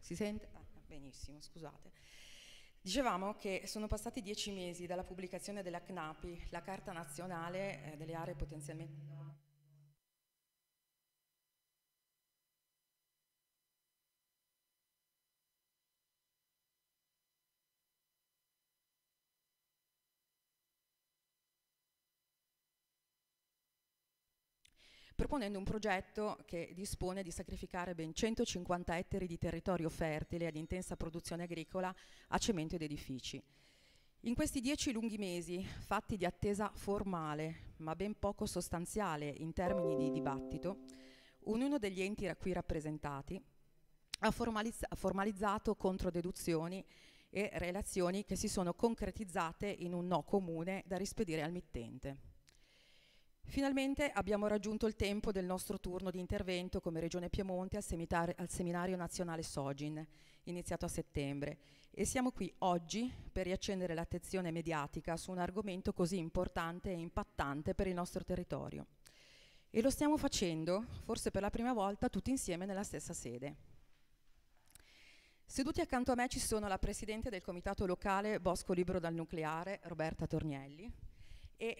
Si sente? Ah, benissimo, scusate. Dicevamo che sono passati dieci mesi dalla pubblicazione della CNAPI, la Carta Nazionale eh, delle Aree Potenzialmente proponendo un progetto che dispone di sacrificare ben 150 ettari di territorio fertile ad intensa produzione agricola a cemento ed edifici. In questi dieci lunghi mesi, fatti di attesa formale, ma ben poco sostanziale in termini di dibattito, ognuno degli enti qui rappresentati ha formalizz formalizzato controdeduzioni e relazioni che si sono concretizzate in un no comune da rispedire al mittente. Finalmente abbiamo raggiunto il tempo del nostro turno di intervento come Regione Piemonte al, al, seminario nazionale SOGIN, iniziato a settembre, e siamo qui oggi per riaccendere l'attenzione mediatica su un argomento così importante e impattante per il nostro territorio. E lo stiamo facendo, forse per la prima volta, tutti insieme nella stessa sede. Seduti accanto a me ci sono la Presidente del Comitato Locale Bosco Libro dal Nucleare, Roberta Tornielli, e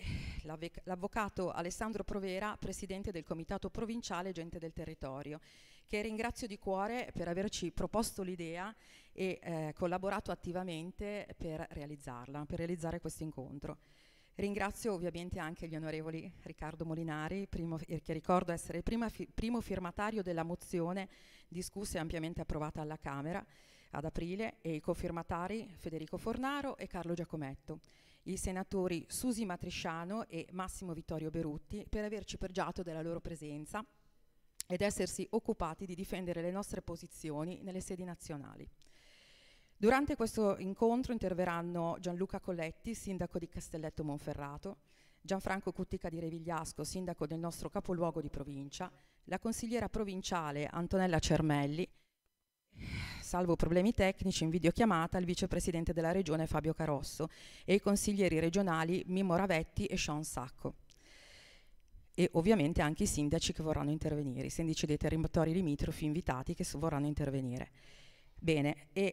l'avvocato Alessandro Provera, presidente del Comitato Provinciale Gente del Territorio, che ringrazio di cuore per averci proposto l'idea e eh, collaborato attivamente per realizzarla, per realizzare questo incontro. Ringrazio ovviamente anche gli onorevoli Riccardo Molinari, primo, che ricordo essere prima, primo firmatario della mozione discussa e ampiamente approvata alla Camera ad aprile, e i cofirmatari Federico Fornaro e Carlo Giacometto i senatori Susi Matrisciano e Massimo Vittorio Berutti per averci pregiato della loro presenza ed essersi occupati di difendere le nostre posizioni nelle sedi nazionali. Durante questo incontro interverranno Gianluca Colletti, sindaco di Castelletto Monferrato, Gianfranco Cuttica di Revigliasco, sindaco del nostro capoluogo di provincia, la consigliera provinciale Antonella Cermelli, salvo problemi tecnici, in videochiamata il vicepresidente della regione Fabio Carosso e i consiglieri regionali Mimmo Ravetti e Sean Sacco e ovviamente anche i sindaci che vorranno intervenire, i sindaci dei territori limitrofi invitati che vorranno intervenire. Bene, e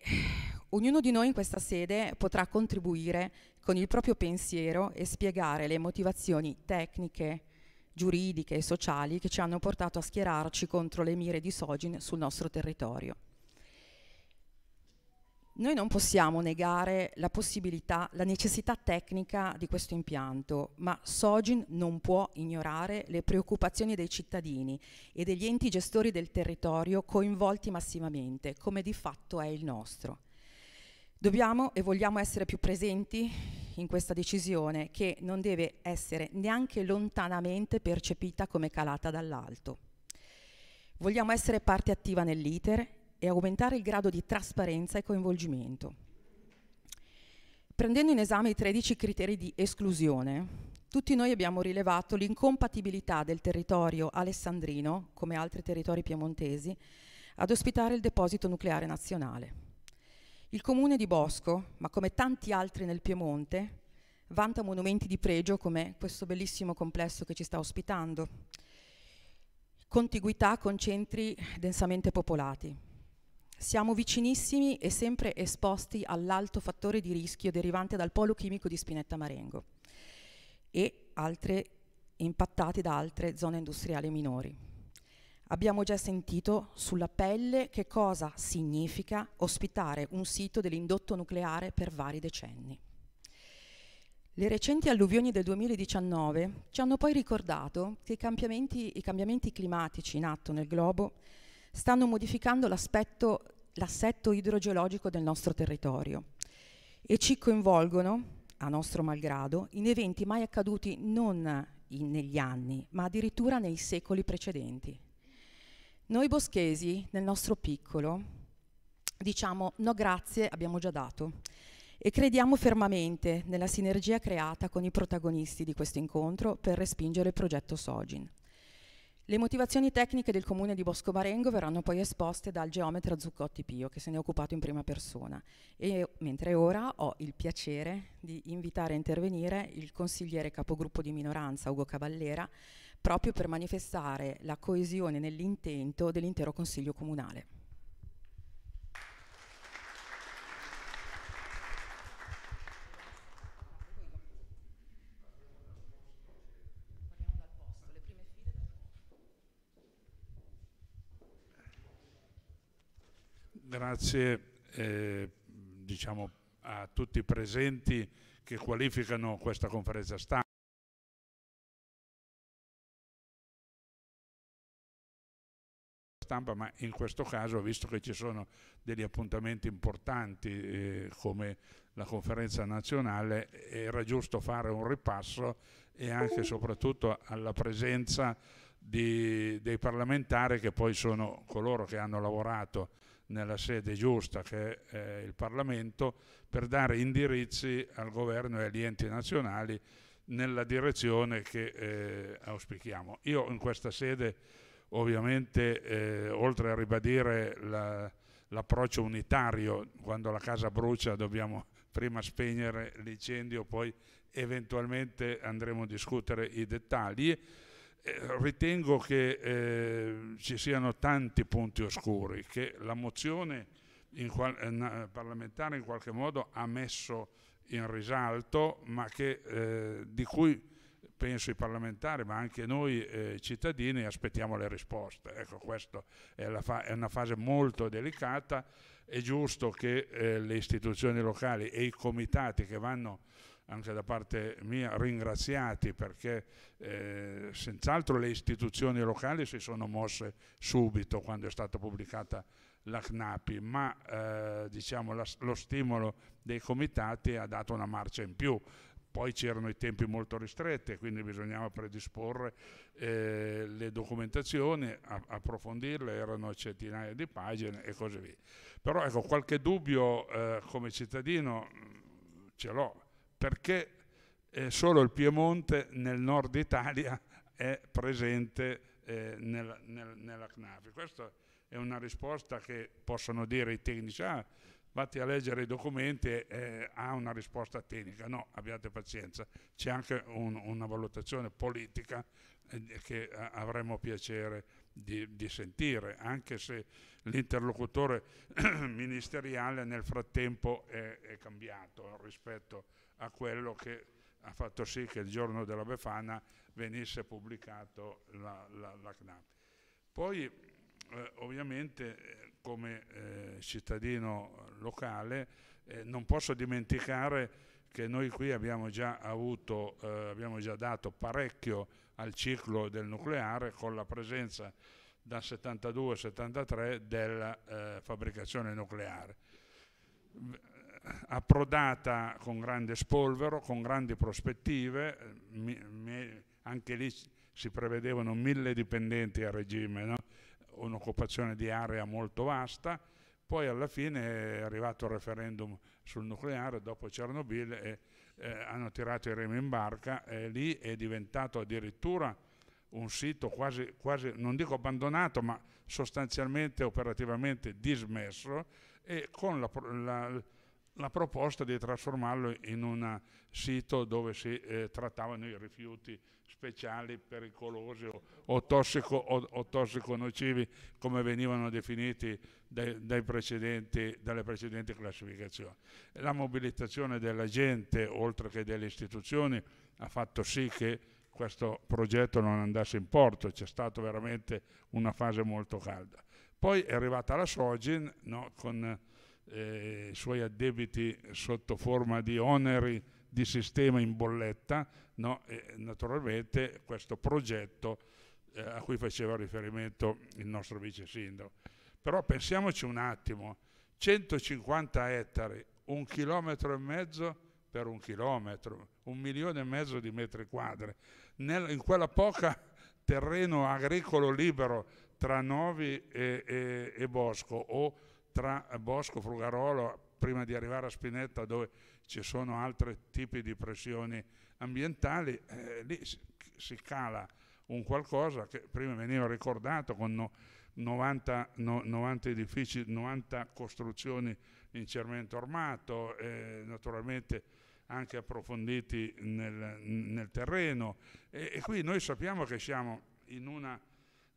ognuno di noi in questa sede potrà contribuire con il proprio pensiero e spiegare le motivazioni tecniche, giuridiche e sociali che ci hanno portato a schierarci contro le mire di Sogin sul nostro territorio. Noi non possiamo negare la possibilità, la necessità tecnica di questo impianto, ma Sogin non può ignorare le preoccupazioni dei cittadini e degli enti gestori del territorio coinvolti massimamente, come di fatto è il nostro. Dobbiamo e vogliamo essere più presenti in questa decisione che non deve essere neanche lontanamente percepita come calata dall'alto. Vogliamo essere parte attiva nell'iter e aumentare il grado di trasparenza e coinvolgimento. Prendendo in esame i 13 criteri di esclusione, tutti noi abbiamo rilevato l'incompatibilità del territorio alessandrino, come altri territori piemontesi, ad ospitare il deposito nucleare nazionale. Il comune di Bosco, ma come tanti altri nel Piemonte, vanta monumenti di pregio come questo bellissimo complesso che ci sta ospitando, contiguità con centri densamente popolati, siamo vicinissimi e sempre esposti all'alto fattore di rischio derivante dal polo chimico di Spinetta Marengo e altre impattate da altre zone industriali minori. Abbiamo già sentito sulla pelle che cosa significa ospitare un sito dell'indotto nucleare per vari decenni. Le recenti alluvioni del 2019 ci hanno poi ricordato che i cambiamenti, i cambiamenti climatici in atto nel globo stanno modificando l'assetto idrogeologico del nostro territorio e ci coinvolgono, a nostro malgrado, in eventi mai accaduti non in, negli anni, ma addirittura nei secoli precedenti. Noi boschesi, nel nostro piccolo, diciamo no grazie, abbiamo già dato e crediamo fermamente nella sinergia creata con i protagonisti di questo incontro per respingere il progetto Sogin. Le motivazioni tecniche del comune di Bosco Marengo verranno poi esposte dal geometra Zuccotti Pio, che se ne è occupato in prima persona. E mentre ora ho il piacere di invitare a intervenire il consigliere capogruppo di minoranza Ugo Cavallera, proprio per manifestare la coesione nell'intento dell'intero Consiglio Comunale. Grazie eh, diciamo, a tutti i presenti che qualificano questa conferenza stampa. ma in questo caso, visto che ci sono degli appuntamenti importanti eh, come la conferenza nazionale, era giusto fare un ripasso e anche e soprattutto alla presenza di, dei parlamentari che poi sono coloro che hanno lavorato nella sede giusta che è il Parlamento per dare indirizzi al governo e agli enti nazionali nella direzione che eh, auspichiamo. Io in questa sede ovviamente eh, oltre a ribadire l'approccio unitario, quando la casa brucia dobbiamo prima spegnere l'incendio, poi eventualmente andremo a discutere i dettagli eh, ritengo che eh, ci siano tanti punti oscuri che la mozione in qual- eh, parlamentare in qualche modo ha messo in risalto, ma che, eh, di cui penso i parlamentari, ma anche noi eh, cittadini aspettiamo le risposte. Ecco, questa è, fa- è, una fase molto delicata, è giusto che eh, le istituzioni locali e i comitati che vanno anche da parte mia ringraziati perché eh, senz'altro le istituzioni locali si sono mosse subito quando è stata pubblicata la CNAPI, ma eh, diciamo, la, lo stimolo dei comitati ha dato una marcia in più. Poi c'erano i tempi molto ristretti, quindi bisognava predisporre eh, le documentazioni, a, approfondirle, erano centinaia di pagine e così via. Però ecco, qualche dubbio eh, come cittadino mm, ce l'ho perché eh, solo il Piemonte nel nord Italia è presente eh, nella, nel, nella CNAFI. Questa è una risposta che possono dire i tecnici, ah, vatti a leggere i documenti e eh, ha una risposta tecnica. No, abbiate pazienza, c'è anche un, una valutazione politica eh, che eh, avremmo piacere di, di sentire, anche se l'interlocutore ministeriale nel frattempo è, è cambiato rispetto a a quello che ha fatto sì che il giorno della Befana venisse pubblicato la, la, la CNAP. Poi eh, ovviamente eh, come eh, cittadino locale eh, non posso dimenticare che noi qui abbiamo già, avuto, eh, abbiamo già dato parecchio al ciclo del nucleare con la presenza da 72-73 della eh, fabbricazione nucleare approdata con grande spolvero, con grandi prospettive, mi, mi, anche lì si prevedevano mille dipendenti a regime, no? un'occupazione di area molto vasta, poi alla fine è arrivato il referendum sul nucleare dopo Chernobyl e eh, hanno tirato i remi in barca e lì è diventato addirittura un sito quasi, quasi, non dico abbandonato, ma sostanzialmente operativamente dismesso e con la, la la proposta di trasformarlo in un sito dove si eh, trattavano i rifiuti speciali pericolosi o, o, tossico, o, o tossico-nocivi come venivano definiti dai, dai precedenti, dalle precedenti classificazioni. La mobilitazione della gente oltre che delle istituzioni ha fatto sì che questo progetto non andasse in porto, c'è stata veramente una fase molto calda. Poi è arrivata la Sogin no, con eh, i suoi addebiti sotto forma di oneri di sistema in bolletta, no? naturalmente questo progetto eh, a cui faceva riferimento il nostro vice sindaco. Però pensiamoci un attimo, 150 ettari, un chilometro e mezzo per un chilometro, un milione e mezzo di metri quadri, Nel, in quella poca terreno agricolo libero tra Novi e, e, e Bosco o tra Bosco, Frugarolo, prima di arrivare a Spinetta dove ci sono altri tipi di pressioni ambientali, eh, lì si, si, cala un qualcosa che prima veniva ricordato con no, 90, no, 90, edifici, 90 costruzioni in cemento armato, eh, naturalmente anche approfonditi nel, nel terreno e, e qui noi sappiamo che siamo in una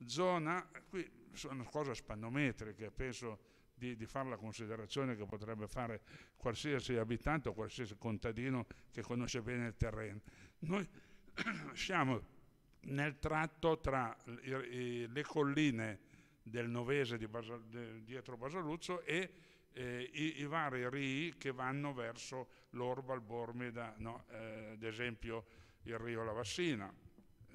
zona, qui sono cose spannometriche, penso di, di fare la considerazione che potrebbe fare qualsiasi abitante o qualsiasi contadino che conosce bene il terreno. Noi siamo nel tratto tra le colline del Novese di Basa, de, dietro Basaluzzo e eh, i, i, vari rii che vanno verso l'Orba, il Bormida, no? eh, ad esempio il rio Lavassina,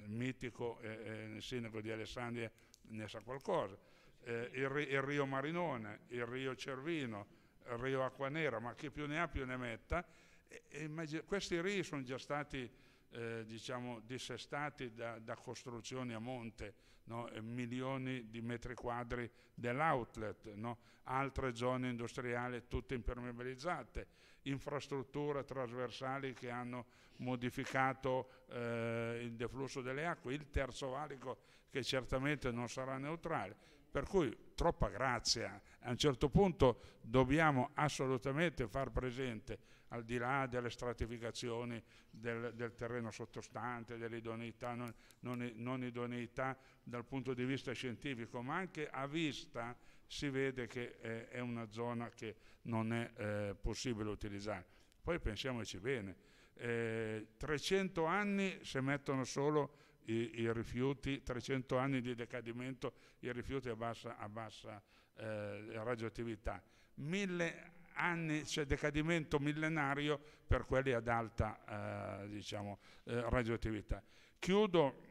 il mitico eh, il sindaco di Alessandria ne sa qualcosa eh, il, il, Rio Marinone, il Rio Cervino, il Rio Acquanera, ma chi più ne ha più ne metta. E, e, questi rii sono già stati eh, diciamo, dissestati da, da, costruzioni a monte, no? milioni di metri quadri dell'outlet, no? altre zone industriali tutte impermeabilizzate, infrastrutture trasversali che hanno modificato eh, il deflusso delle acque, il terzo valico che certamente non sarà neutrale. Per cui troppa grazia, a un certo punto dobbiamo assolutamente far presente, al di là delle stratificazioni del, del terreno sottostante, dell'idoneità, non, non, non idoneità dal punto di vista scientifico, ma anche a vista si vede che eh, è una zona che non è eh, possibile utilizzare. Poi pensiamoci bene, eh, 300 anni se mettono solo i, i rifiuti, 300 anni di decadimento, i rifiuti a bassa, a bassa eh, radioattività, mille anni, cioè decadimento millenario per quelli ad alta eh, diciamo, eh, radioattività. Chiudo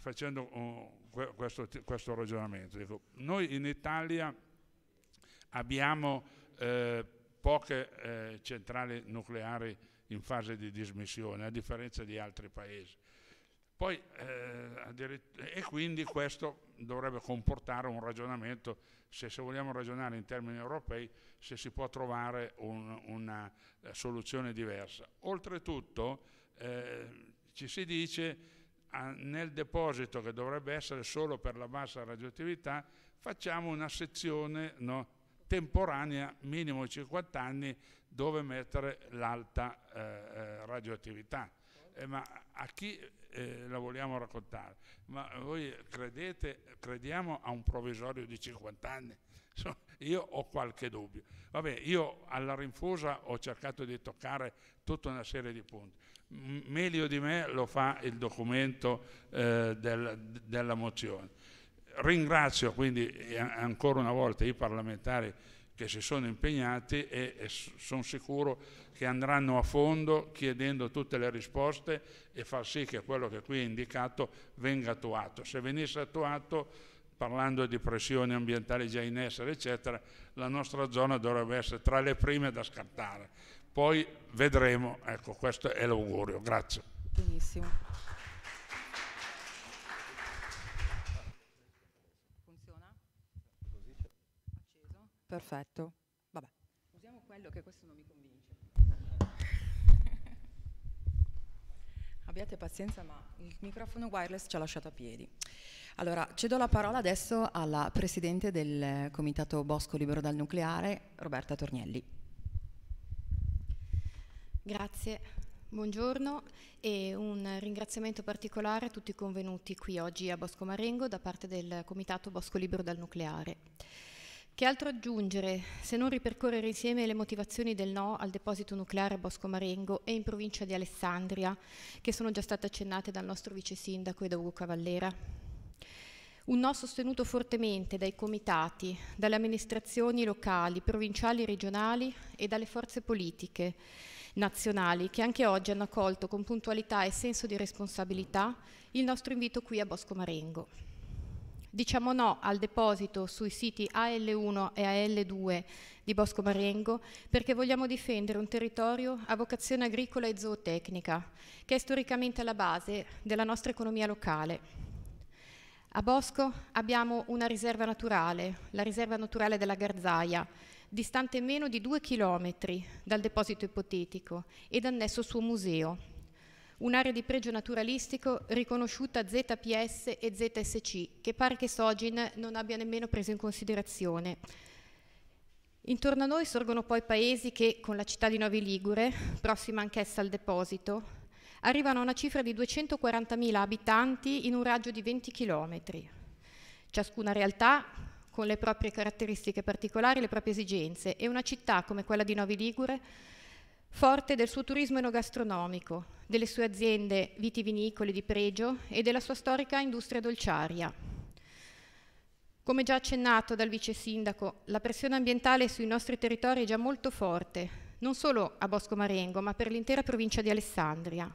facendo uh, questo, questo, ragionamento. Dico, noi in Italia abbiamo eh, poche eh, centrali nucleari in fase di dismissione, a differenza di altri paesi. Poi, eh, e quindi questo dovrebbe comportare un ragionamento, se, se, vogliamo ragionare in termini europei, se si può trovare un, una eh, soluzione diversa. Oltretutto eh, ci si dice ah, nel deposito che dovrebbe essere solo per la bassa radioattività facciamo una sezione no, temporanea, minimo 50 anni, dove mettere l'alta eh, eh, radioattività. Eh, ma a chi eh, la vogliamo raccontare, ma voi credete, crediamo a un provvisorio di 50 anni? Insomma, io ho qualche dubbio. Vabbè, io alla rinfusa ho cercato di toccare tutta una serie di punti. M meglio di me lo fa il documento eh, del, della mozione. Ringrazio quindi eh, ancora una volta i parlamentari che si sono impegnati e, e sono sicuro che andranno a fondo chiedendo tutte le risposte e far sì che quello che qui è indicato venga attuato. Se venisse attuato, parlando di pressioni ambientali già in essere, eccetera, la nostra zona dovrebbe essere tra le prime da scartare. Poi vedremo, ecco questo è l'augurio. Grazie. Benissimo. Perfetto. Vabbè. Usiamo quello che questo non mi convince. Abbiate pazienza, ma il microfono wireless ci ha lasciato a piedi. Allora, cedo la parola adesso alla Presidente del Comitato Bosco Libero dal Nucleare, Roberta Tornielli. Grazie, buongiorno e un ringraziamento particolare a tutti i convenuti qui oggi a Bosco Marengo da parte del Comitato Bosco Libero dal Nucleare. Che altro aggiungere se non ripercorrere insieme le motivazioni del no al deposito nucleare a Bosco Marengo e in provincia di Alessandria, che sono già state accennate dal nostro vice sindaco Edoardo Cavallera? Un no sostenuto fortemente dai comitati, dalle amministrazioni locali, provinciali e regionali e dalle forze politiche nazionali che anche oggi hanno accolto con puntualità e senso di responsabilità il nostro invito qui a Bosco Marengo. Diciamo no al deposito sui siti AL1 e AL2 di Bosco Marengo perché vogliamo difendere un territorio a vocazione agricola e zootecnica, che è storicamente alla base della nostra economia locale. A Bosco abbiamo una riserva naturale, la riserva naturale della Garzaia, distante meno di due chilometri dal deposito ipotetico ed annesso suo museo, un'area di pregio naturalistico riconosciuta ZPS e ZSC, che pare che Sogin non abbia nemmeno preso in considerazione. Intorno a noi sorgono poi paesi che, con la città di Novi Ligure, prossima anch'essa al deposito, arrivano a una cifra di 240.000 abitanti in un raggio di 20 km. Ciascuna realtà con le proprie caratteristiche particolari, le proprie esigenze e una città come quella di Novi Ligure forte del suo turismo enogastronomico, delle sue aziende vitivinicole di pregio e della sua storica industria dolciaria. Come già accennato dal vice sindaco, la pressione ambientale sui nostri territori è già molto forte, non solo a Bosco Marengo, ma per l'intera provincia di Alessandria.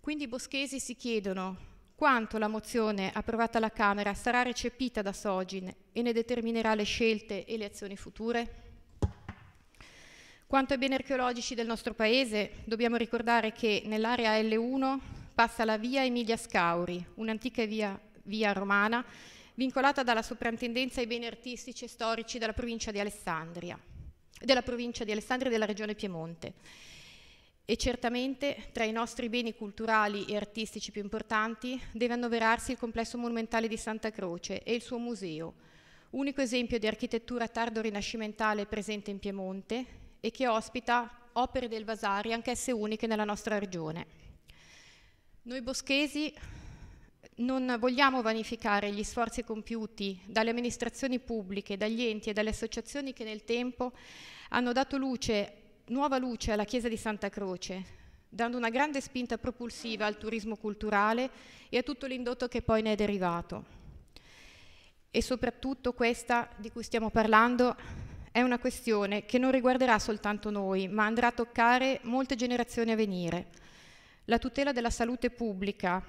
Quindi i boschesi si chiedono quanto la mozione approvata alla Camera sarà recepita da Sogin e ne determinerà le scelte e le azioni future? Quanto ai beni archeologici del nostro Paese, dobbiamo ricordare che nell'area L1 passa la via Emilia Scauri, un'antica via, via romana vincolata dalla soprintendenza ai beni artistici e storici della provincia di Alessandria, della provincia di Alessandria e della regione Piemonte. E certamente tra i nostri beni culturali e artistici più importanti deve annoverarsi il complesso monumentale di Santa Croce e il suo museo, unico esempio di architettura tardo-rinascimentale presente in Piemonte e che ospita opere del Vasari, anch'esse uniche nella nostra regione. Noi boschesi non vogliamo vanificare gli sforzi compiuti dalle amministrazioni pubbliche, dagli enti e dalle associazioni che nel tempo hanno dato luce, nuova luce alla Chiesa di Santa Croce, dando una grande spinta propulsiva al turismo culturale e a tutto l'indotto che poi ne è derivato. E soprattutto questa di cui stiamo parlando è una questione che non riguarderà soltanto noi, ma andrà a toccare molte generazioni a venire. La tutela della salute pubblica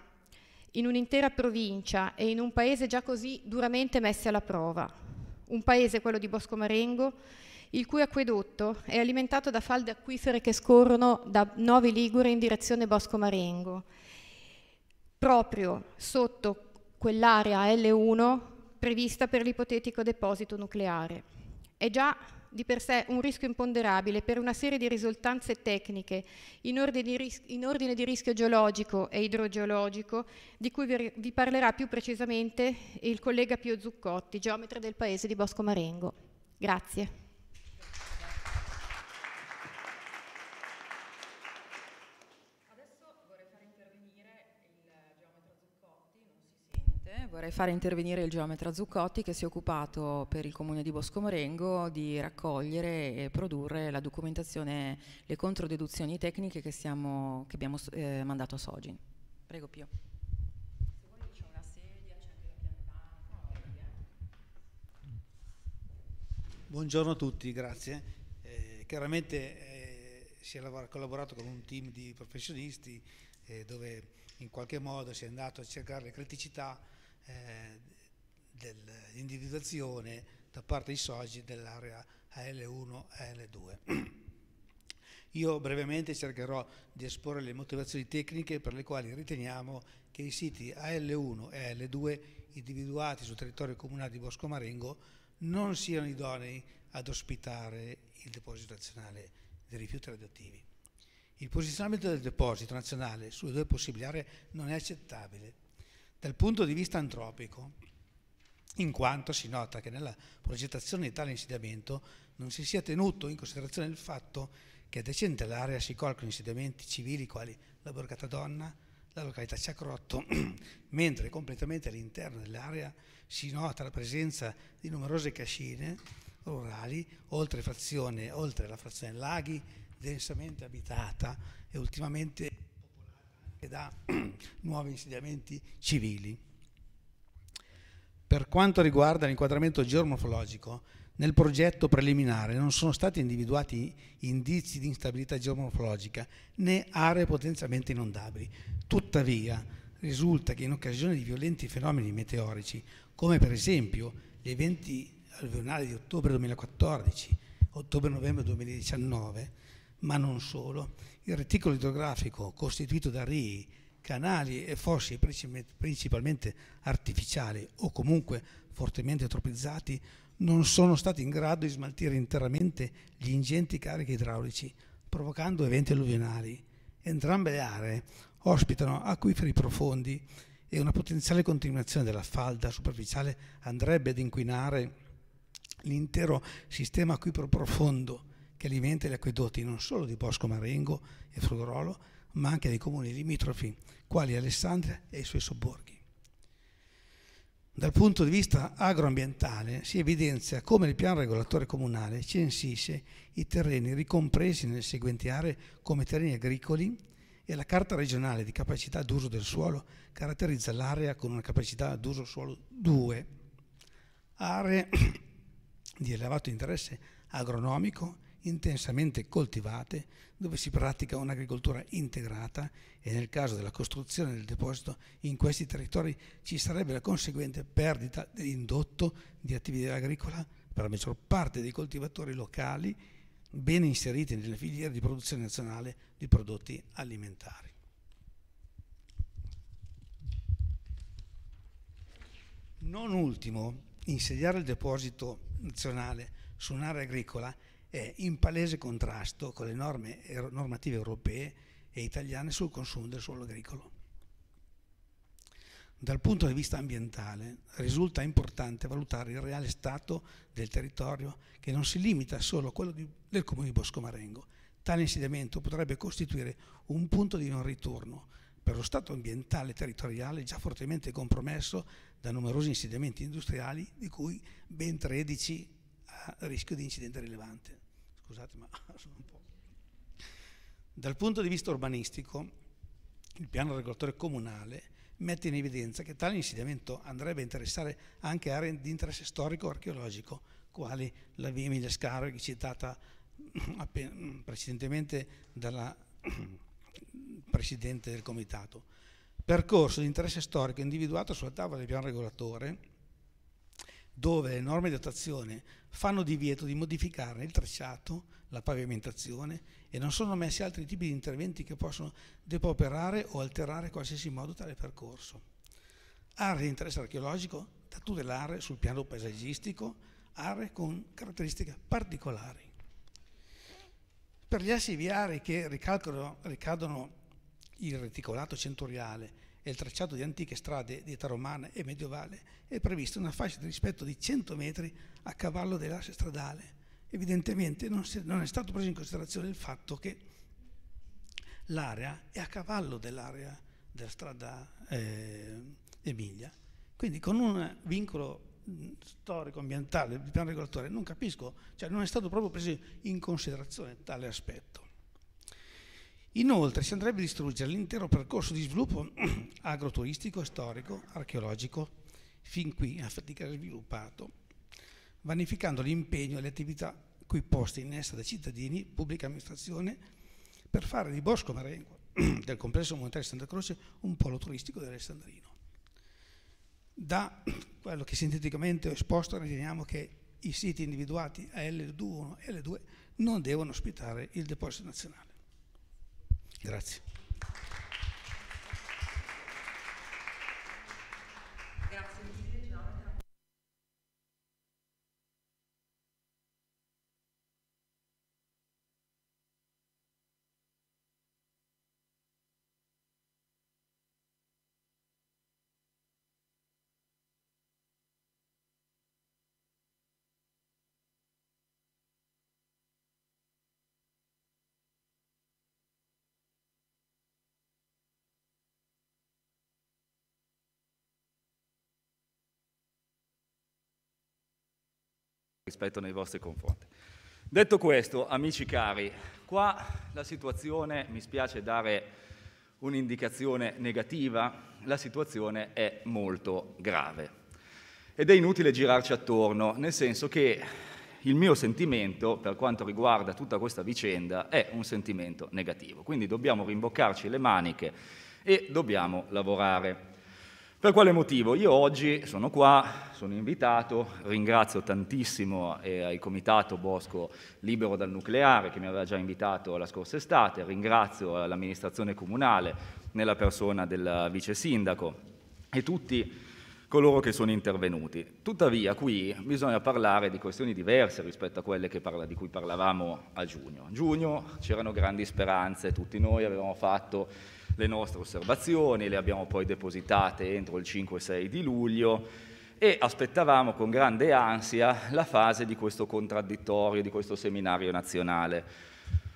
in un'intera provincia e in un paese già così duramente messo alla prova. Un paese, quello di Bosco Marengo, il cui acquedotto è alimentato da falde acquifere che scorrono da Novi Ligure in direzione Bosco Marengo. Proprio sotto quell'area L1 prevista per l'ipotetico deposito nucleare è già di per sé un rischio imponderabile per una serie di risultanze tecniche in ordine di, ris in ordine di rischio geologico e idrogeologico, di cui vi, vi parlerà più precisamente il collega Pio Zuccotti, geometra del paese di Bosco Marengo. Grazie. vorrei fare intervenire il geometra Zuccotti che si è occupato per il comune di Bosco Morengo di raccogliere e produrre la documentazione, le controdeduzioni tecniche che, siamo, che abbiamo eh, mandato a Sogin. Prego Pio. Buongiorno a tutti, grazie. Eh, chiaramente eh, si è collaborato con un team di professionisti eh, dove in qualche modo si è andato a cercare le criticità eh, dell'individuazione da parte dei soci dell'area AL1 e AL2. Io brevemente cercherò di esporre le motivazioni tecniche per le quali riteniamo che i siti AL1 e AL2 individuati sul territorio comunale di Bosco Marengo non siano idonei ad ospitare il deposito nazionale dei rifiuti radioattivi. Il posizionamento del deposito nazionale sulle due possibili aree non è accettabile dal punto di vista antropico, in quanto si nota che nella progettazione di tale insediamento non si sia tenuto in considerazione il fatto che adiacente all'area si colgono insediamenti civili quali la Borgata Donna, la località Ciacrotto, mentre completamente all'interno dell'area si nota la presenza di numerose cascine rurali, oltre, frazione, oltre la frazione Laghi, densamente abitata e ultimamente e da nuovi insediamenti civili. Per quanto riguarda l'inquadramento geomorfologico, nel progetto preliminare non sono stati individuati indizi di instabilità geomorfologica né aree potenzialmente inondabili. Tuttavia, risulta che in occasione di violenti fenomeni meteorici, come per esempio gli eventi alveolari di ottobre 2014, ottobre-novembre 2019, ma non solo, il reticolo idrografico costituito da rii, canali e fossi principalmente artificiali o comunque fortemente tropizzati non sono stati in grado di smaltire interamente gli ingenti carichi idraulici, provocando eventi alluvionali. Entrambe le aree ospitano acquiferi profondi e una potenziale continuazione della falda superficiale andrebbe ad inquinare l'intero sistema acquifero profondo, che alimenta gli acquedotti non solo di Bosco Marengo e Frugorolo, ma anche dei comuni limitrofi, quali Alessandria e i suoi sobborghi. Dal punto di vista agroambientale si evidenzia come il piano regolatore comunale censisce i terreni ricompresi nelle seguenti aree come terreni agricoli e la carta regionale di capacità d'uso del suolo caratterizza l'area con una capacità d'uso suolo 2, aree di elevato interesse agronomico intensamente coltivate, dove si pratica un'agricoltura integrata e nel caso della costruzione del deposito in questi territori ci sarebbe la conseguente perdita dell'indotto di attività agricola per la maggior parte dei coltivatori locali ben inseriti nelle filiere di produzione nazionale di prodotti alimentari. Non ultimo, insediare il deposito nazionale su un'area agricola è in palese contrasto con le norme normative europee e italiane sul consumo del suolo agricolo. Dal punto di vista ambientale risulta importante valutare il reale stato del territorio che non si limita solo a quello di, del comune di Bosco Marengo. Tale insediamento potrebbe costituire un punto di non ritorno per lo stato ambientale territoriale già fortemente compromesso da numerosi insediamenti industriali di cui ben 13 a rischio di incidente rilevante scusate ma sono un po'... Dal punto di vista urbanistico, il piano regolatore comunale mette in evidenza che tale insediamento andrebbe a interessare anche aree di interesse storico-archeologico, quali la via Emilia Scarvi, citata mm, mm, precedentemente dalla mm, Presidente del Comitato. Percorso di interesse storico individuato sulla tavola del piano regolatore dove le norme di attuazione fanno divieto di modificarne il tracciato, la pavimentazione e non sono messi altri tipi di interventi che possono depauperare o alterare in qualsiasi modo tale percorso. Aree di interesse archeologico da tutelare sul piano paesaggistico, aree con caratteristiche particolari. Per gli assi viari che ricalcano, ricadono il reticolato centuriale e il tracciato di antiche strade di età romana e medievale, è prevista una fascia di rispetto di 100 metri a cavallo dell'asse stradale. Evidentemente non, si, non è stato preso in considerazione il fatto che l'area è a cavallo dell'area della strada eh, Emilia. Quindi con un vincolo mm, storico, ambientale, di piano regolatore, non capisco, cioè non è stato proprio preso in considerazione tale aspetto. Inoltre si andrebbe a distruggere l'intero percorso di sviluppo agroturistico, storico, archeologico, fin qui a fatica sviluppato, vanificando l'impegno e le attività cui poste in essere da cittadini, pubblica amministrazione, per fare di Bosco Marengo del complesso monetario Santa Croce un polo turistico dell'Alessandrino. Da quello che sinteticamente ho esposto riteniamo che i siti individuati a L2 e L2 non devono ospitare il deposito nazionale. Grazie. rispetto nei vostri confronti. Detto questo, amici cari, qua la situazione, mi spiace dare un'indicazione negativa, la situazione è molto grave ed è inutile girarci attorno, nel senso che il mio sentimento per quanto riguarda tutta questa vicenda è un sentimento negativo, quindi dobbiamo rimboccarci le maniche e dobbiamo lavorare. Per quale motivo? Io oggi sono qua, sono invitato, ringrazio tantissimo eh, il Comitato Bosco Libero dal Nucleare che mi aveva già invitato la scorsa estate, ringrazio l'amministrazione comunale nella persona del vice sindaco e tutti coloro che sono intervenuti. Tuttavia qui bisogna parlare di questioni diverse rispetto a quelle parla, di cui parlavamo a giugno. A giugno c'erano grandi speranze, tutti noi avevamo fatto le nostre osservazioni, le abbiamo poi depositate entro il 5-6 di luglio e aspettavamo con grande ansia la fase di questo contraddittorio, di questo seminario nazionale.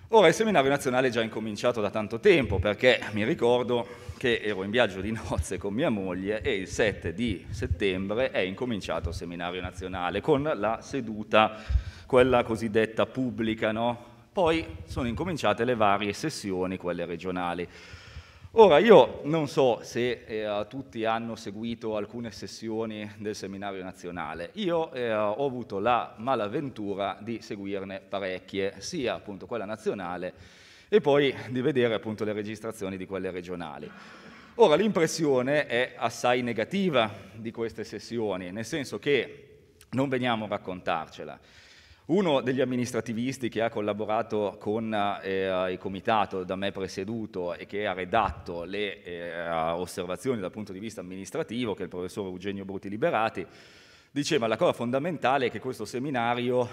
Ora il seminario nazionale è già incominciato da tanto tempo perché mi ricordo che ero in viaggio di nozze con mia moglie e il 7 di settembre è incominciato il seminario nazionale con la seduta, quella cosiddetta pubblica, no? Poi sono incominciate le varie sessioni, quelle regionali. Ora, io non so se eh, tutti hanno seguito alcune sessioni del seminario nazionale, io eh, ho avuto la malaventura di seguirne parecchie, sia appunto quella nazionale e poi di vedere appunto le registrazioni di quelle regionali. Ora, l'impressione è assai negativa di queste sessioni, nel senso che non veniamo a raccontarcela. Uno degli amministrativisti che ha collaborato con eh, il comitato da me presieduto e che ha redatto le eh, osservazioni dal punto di vista amministrativo, che è il professor Eugenio Bruti Liberati, diceva la cosa fondamentale è che questo seminario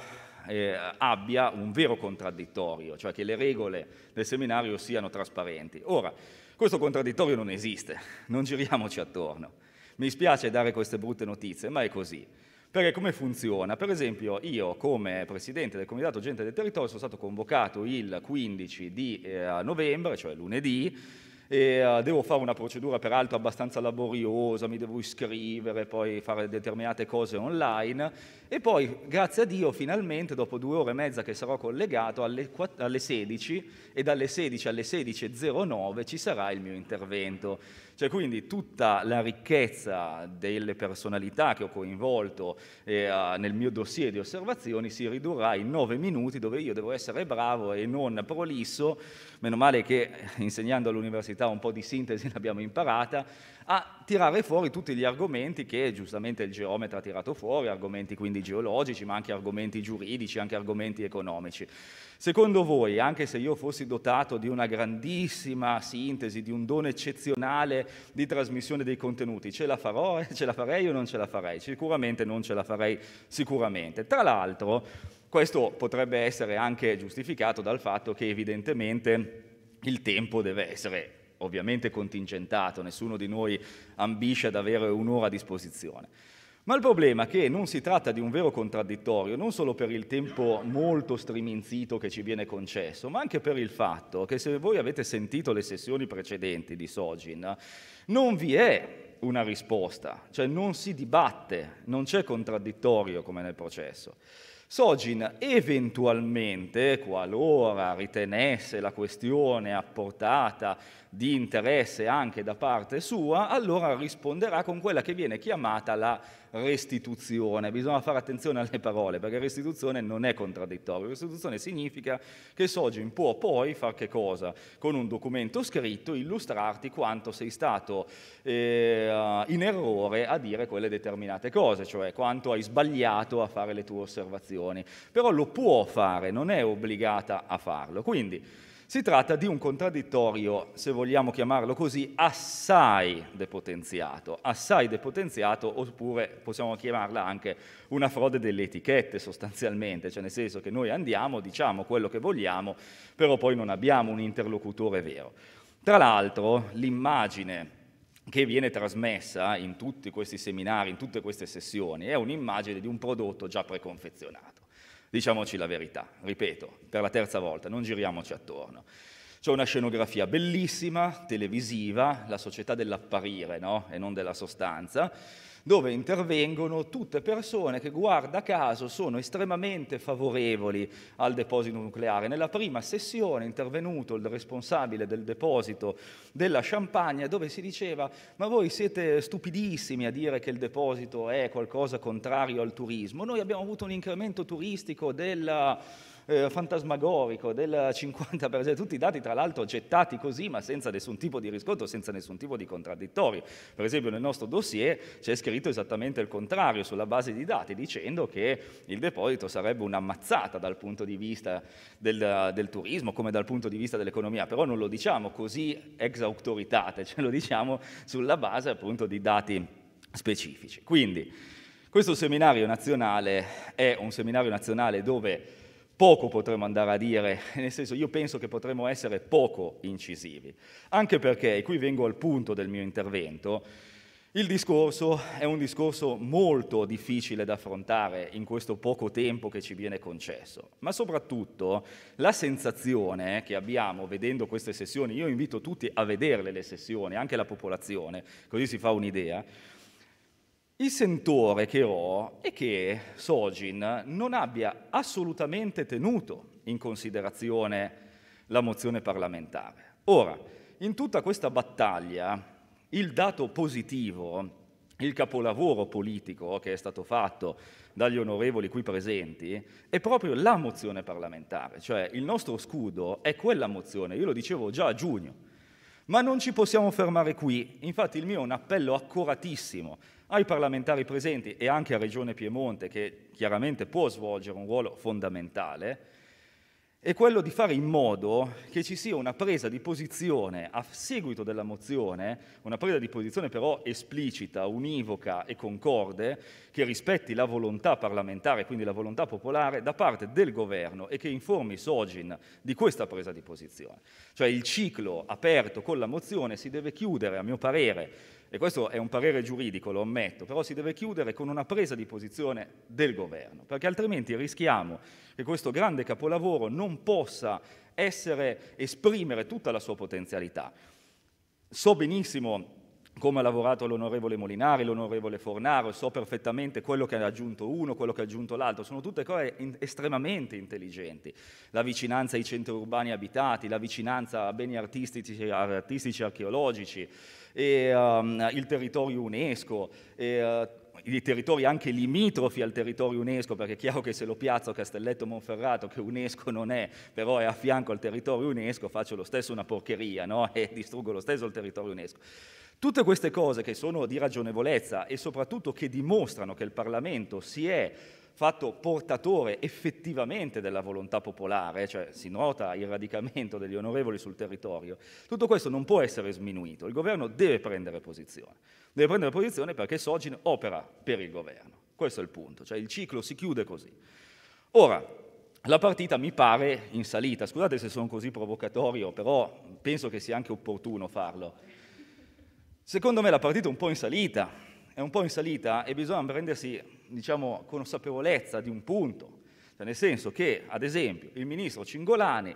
eh, abbia un vero contraddittorio, cioè che le regole del seminario siano trasparenti. Ora, questo contraddittorio non esiste, non giriamoci attorno. Mi spiace dare queste brutte notizie, ma è così. Perché come funziona? Per esempio io come Presidente del Comitato Gente del Territorio sono stato convocato il 15 di eh, novembre, cioè lunedì, e, eh, devo fare una procedura peraltro abbastanza laboriosa, mi devo iscrivere, poi fare determinate cose online e poi grazie a Dio finalmente dopo due ore e mezza che sarò collegato alle, 4, alle 16 e dalle 16 alle 16.09 ci sarà il mio intervento. Cioè, quindi tutta la ricchezza delle personalità che ho coinvolto eh, nel mio dossier di osservazioni si ridurrà in nove minuti dove io devo essere bravo e non prolisso, meno male che eh, insegnando all'università un po' di sintesi l'abbiamo imparata, a tirare fuori tutti gli argomenti che giustamente il geometra ha tirato fuori, argomenti quindi geologici, ma anche argomenti giuridici, anche argomenti economici. Secondo voi, anche se io fossi dotato di una grandissima sintesi, di un dono eccezionale di trasmissione dei contenuti, ce la farò, eh, ce la farei o non ce la farei? Sicuramente non ce la farei, sicuramente. Tra l'altro, questo potrebbe essere anche giustificato dal fatto che evidentemente il tempo deve essere ovviamente contingentato, nessuno di noi ambisce ad avere un'ora a disposizione. Ma il problema è che non si tratta di un vero contraddittorio, non solo per il tempo molto striminzito che ci viene concesso, ma anche per il fatto che se voi avete sentito le sessioni precedenti di Sogin, non vi è una risposta, cioè non si dibatte, non c'è contraddittorio come nel processo. Sogin eventualmente, qualora ritenesse la questione apportata di interesse anche da parte sua, allora risponderà con quella che viene chiamata la restituzione. Bisogna fare attenzione alle parole, perché restituzione non è contraddittorio. Restituzione significa che Sogin può poi fare che cosa? Con un documento scritto illustrarti quanto sei stato eh, in errore a dire quelle determinate cose, cioè quanto hai sbagliato a fare le tue osservazioni. Però lo può fare, non è obbligata a farlo. Quindi, si tratta di un contraddittorio, se vogliamo chiamarlo così, assai depotenziato, assai depotenziato oppure possiamo chiamarla anche una frode delle etichette sostanzialmente, cioè nel senso che noi andiamo, diciamo quello che vogliamo, però poi non abbiamo un interlocutore vero. Tra l'altro l'immagine che viene trasmessa in tutti questi seminari, in tutte queste sessioni, è un'immagine di un prodotto già preconfezionato. Diciamoci la verità, ripeto, per la terza volta, non giriamoci attorno. C'è una scenografia bellissima, televisiva, la società dell'apparire no? e non della sostanza, dove intervengono tutte persone che guarda caso sono estremamente favorevoli al deposito nucleare. Nella prima sessione è intervenuto il responsabile del deposito della Champagne dove si diceva ma voi siete stupidissimi a dire che il deposito è qualcosa contrario al turismo. Noi abbiamo avuto un incremento turistico della eh, fantasmagorico del 50%, tutti i dati tra l'altro gettati così ma senza nessun tipo di riscontro, senza nessun tipo di contraddittorio. Per esempio nel nostro dossier c'è scritto esattamente il contrario sulla base di dati, dicendo che il deposito sarebbe un'ammazzata dal punto di vista del, del turismo come dal punto di vista dell'economia, però non lo diciamo così ex autoritate, ce lo diciamo sulla base appunto di dati specifici. Quindi questo seminario nazionale è un seminario nazionale dove poco potremmo andare a dire, nel senso io penso che potremmo essere poco incisivi, anche perché, e qui vengo al punto del mio intervento, il discorso è un discorso molto difficile da affrontare in questo poco tempo che ci viene concesso, ma soprattutto la sensazione che abbiamo vedendo queste sessioni, io invito tutti a vederle le sessioni, anche la popolazione, così si fa un'idea, il sentore che ho è che Sogin non abbia assolutamente tenuto in considerazione la mozione parlamentare. Ora, in tutta questa battaglia, il dato positivo, il capolavoro politico che è stato fatto dagli onorevoli qui presenti è proprio la mozione parlamentare, cioè il nostro scudo è quella mozione, io lo dicevo già a giugno, ma non ci possiamo fermare qui, infatti il mio è un appello accuratissimo ai parlamentari presenti e anche a Regione Piemonte, che chiaramente può svolgere un ruolo fondamentale, è quello di fare in modo che ci sia una presa di posizione a seguito della mozione, una presa di posizione però esplicita, univoca e concorde, che rispetti la volontà parlamentare, quindi la volontà popolare, da parte del governo e che informi Sogin di questa presa di posizione. Cioè il ciclo aperto con la mozione si deve chiudere, a mio parere, e questo è un parere giuridico, lo ammetto, però si deve chiudere con una presa di posizione del governo, perché altrimenti rischiamo che questo grande capolavoro non possa essere, esprimere tutta la sua potenzialità. So benissimo come ha lavorato l'onorevole Molinari, l'onorevole Fornaro, so perfettamente quello che ha aggiunto uno, quello che ha aggiunto l'altro, sono tutte cose in- estremamente intelligenti, la vicinanza ai centri urbani abitati, la vicinanza a beni artistici, artistici archeologici, e, um, il territorio UNESCO. E, uh, i territori anche limitrofi al territorio UNESCO, perché è chiaro che se lo piazzo Castelletto Monferrato, che UNESCO non è, però è a fianco al territorio UNESCO, faccio lo stesso una porcheria no? e distruggo lo stesso il territorio UNESCO. Tutte queste cose che sono di ragionevolezza e soprattutto che dimostrano che il Parlamento si è fatto portatore effettivamente della volontà popolare, eh, cioè si nota il radicamento degli onorevoli sul territorio, tutto questo non può essere sminuito, il governo deve prendere posizione, deve prendere posizione perché Sogin opera per il governo, questo è il punto, cioè il ciclo si chiude così. Ora, la partita mi pare in salita, scusate se sono così provocatorio, però penso che sia anche opportuno farlo. Secondo me la partita è un po' in salita, è un po' in salita e bisogna prendersi diciamo, consapevolezza di un punto, cioè nel senso che, ad esempio, il ministro Cingolani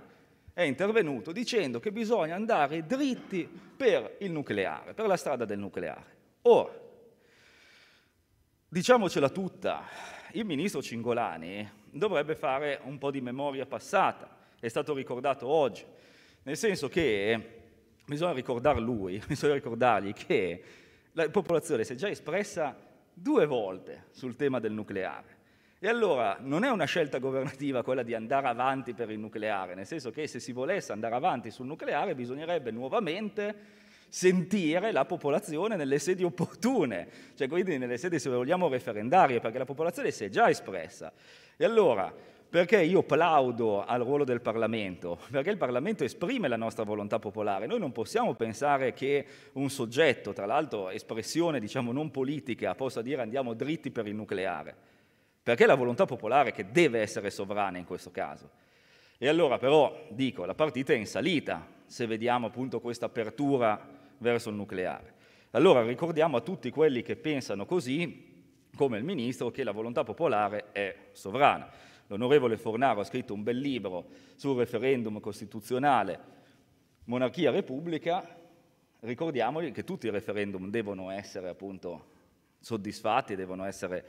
è intervenuto dicendo che bisogna andare dritti per il nucleare, per la strada del nucleare. Ora, diciamocela tutta, il ministro Cingolani dovrebbe fare un po' di memoria passata, è stato ricordato oggi, nel senso che bisogna ricordar lui, bisogna ricordargli che la popolazione si è già espressa due volte sul tema del nucleare. E allora non è una scelta governativa quella di andare avanti per il nucleare, nel senso che se si volesse andare avanti sul nucleare bisognerebbe nuovamente sentire la popolazione nelle sedi opportune, cioè quindi nelle sedi se vogliamo referendarie, perché la popolazione si è già espressa. E allora perché io plaudo al ruolo del Parlamento? Perché il Parlamento esprime la nostra volontà popolare. Noi non possiamo pensare che un soggetto, tra l'altro espressione diciamo non politica, possa dire andiamo dritti per il nucleare. Perché è la volontà popolare che deve essere sovrana in questo caso. E allora però dico, la partita è in salita se vediamo appunto questa apertura verso il nucleare. Allora ricordiamo a tutti quelli che pensano così, come il ministro, che la volontà popolare è sovrana. L'onorevole Fornaro ha scritto un bel libro sul referendum costituzionale monarchia-repubblica. Ricordiamoli che tutti i referendum devono essere appunto soddisfatti, devono essere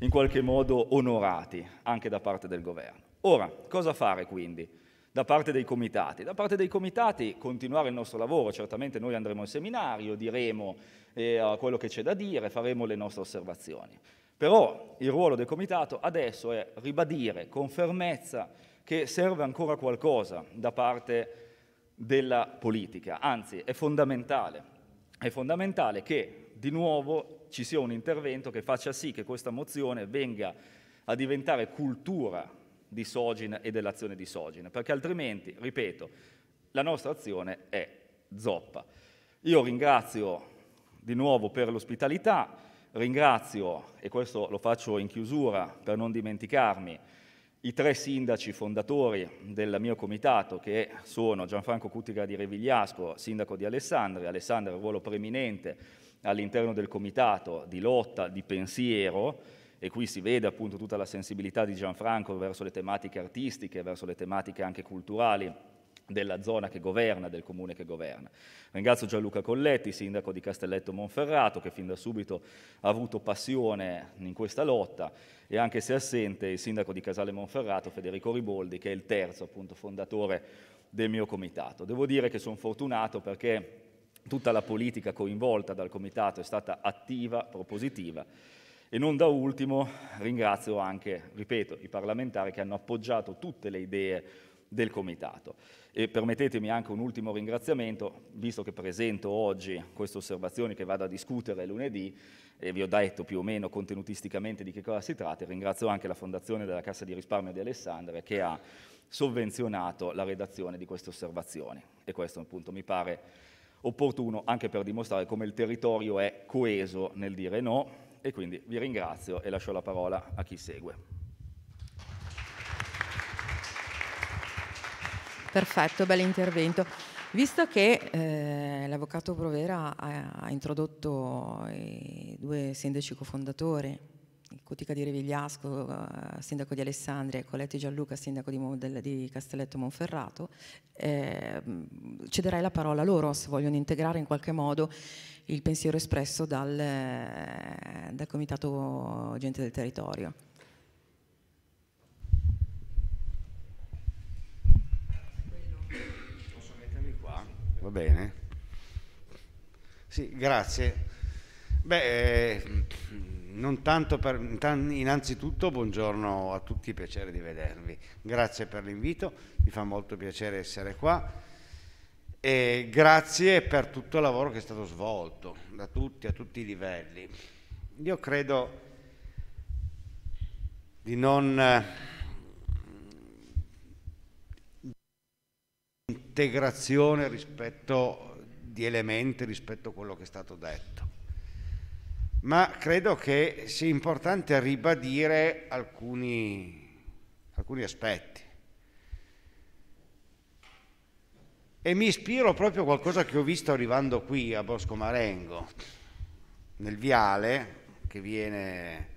in qualche modo onorati anche da parte del governo. Ora, cosa fare quindi da parte dei comitati? Da parte dei comitati continuare il nostro lavoro, certamente noi andremo al seminario, diremo eh, quello che c'è da dire, faremo le nostre osservazioni. Però il ruolo del comitato adesso è ribadire con fermezza che serve ancora qualcosa da parte della politica, anzi è fondamentale. È fondamentale che di nuovo ci sia un intervento che faccia sì che questa mozione venga a diventare cultura di Sogin e dell'azione di Sogin, perché altrimenti, ripeto, la nostra azione è zoppa. Io ringrazio di nuovo per l'ospitalità, Ringrazio, e questo lo faccio in chiusura per non dimenticarmi, i tre sindaci fondatori del mio comitato, che sono Gianfranco Cuttiga di Revigliasco, sindaco di Alessandria. Alessandria ha un ruolo preminente all'interno del comitato di lotta, di pensiero, e qui si vede appunto tutta la sensibilità di Gianfranco verso le tematiche artistiche, verso le tematiche anche culturali della zona che governa, del comune che governa. Ringrazio Gianluca Colletti, sindaco di Castelletto Monferrato, che fin da subito ha avuto passione in questa lotta e anche se assente il sindaco di Casale Monferrato, Federico Riboldi, che è il terzo appunto fondatore del mio comitato. Devo dire che sono fortunato perché tutta la politica coinvolta dal comitato è stata attiva, propositiva e non da ultimo ringrazio anche, ripeto, i parlamentari che hanno appoggiato tutte le idee del comitato. E permettetemi anche un ultimo ringraziamento, visto che presento oggi queste osservazioni che vado a discutere lunedì e vi ho detto più o meno contenutisticamente di che cosa si tratta, ringrazio anche la Fondazione della Cassa di risparmio di Alessandria che ha sovvenzionato la redazione di queste osservazioni e questo appunto mi pare opportuno anche per dimostrare come il territorio è coeso nel dire no e quindi vi ringrazio e lascio la parola a chi segue. Perfetto, intervento. Visto che eh, l'avvocato Provera ha, ha, introdotto i due sindaci cofondatori, Cutica di Revigliasco, eh, sindaco di Alessandria, e Coletti Gianluca, sindaco di, del, di Castelletto Monferrato, eh, cederei la parola a loro se vogliono integrare in qualche modo il pensiero espresso dal, eh, dal Comitato Gente del Territorio. Va bene? Sì, grazie. Beh, eh, non tanto per, innanzitutto buongiorno a tutti, piacere di vedervi. Grazie per l'invito, mi fa molto piacere essere qua e grazie per tutto il lavoro che è stato svolto da tutti, a tutti i livelli. Io credo di non integrazione rispetto di elementi rispetto a quello che è stato detto. Ma credo che sia importante ribadire alcuni, alcuni aspetti. E mi ispiro proprio a qualcosa che ho visto arrivando qui a Bosco Marengo, nel viale che viene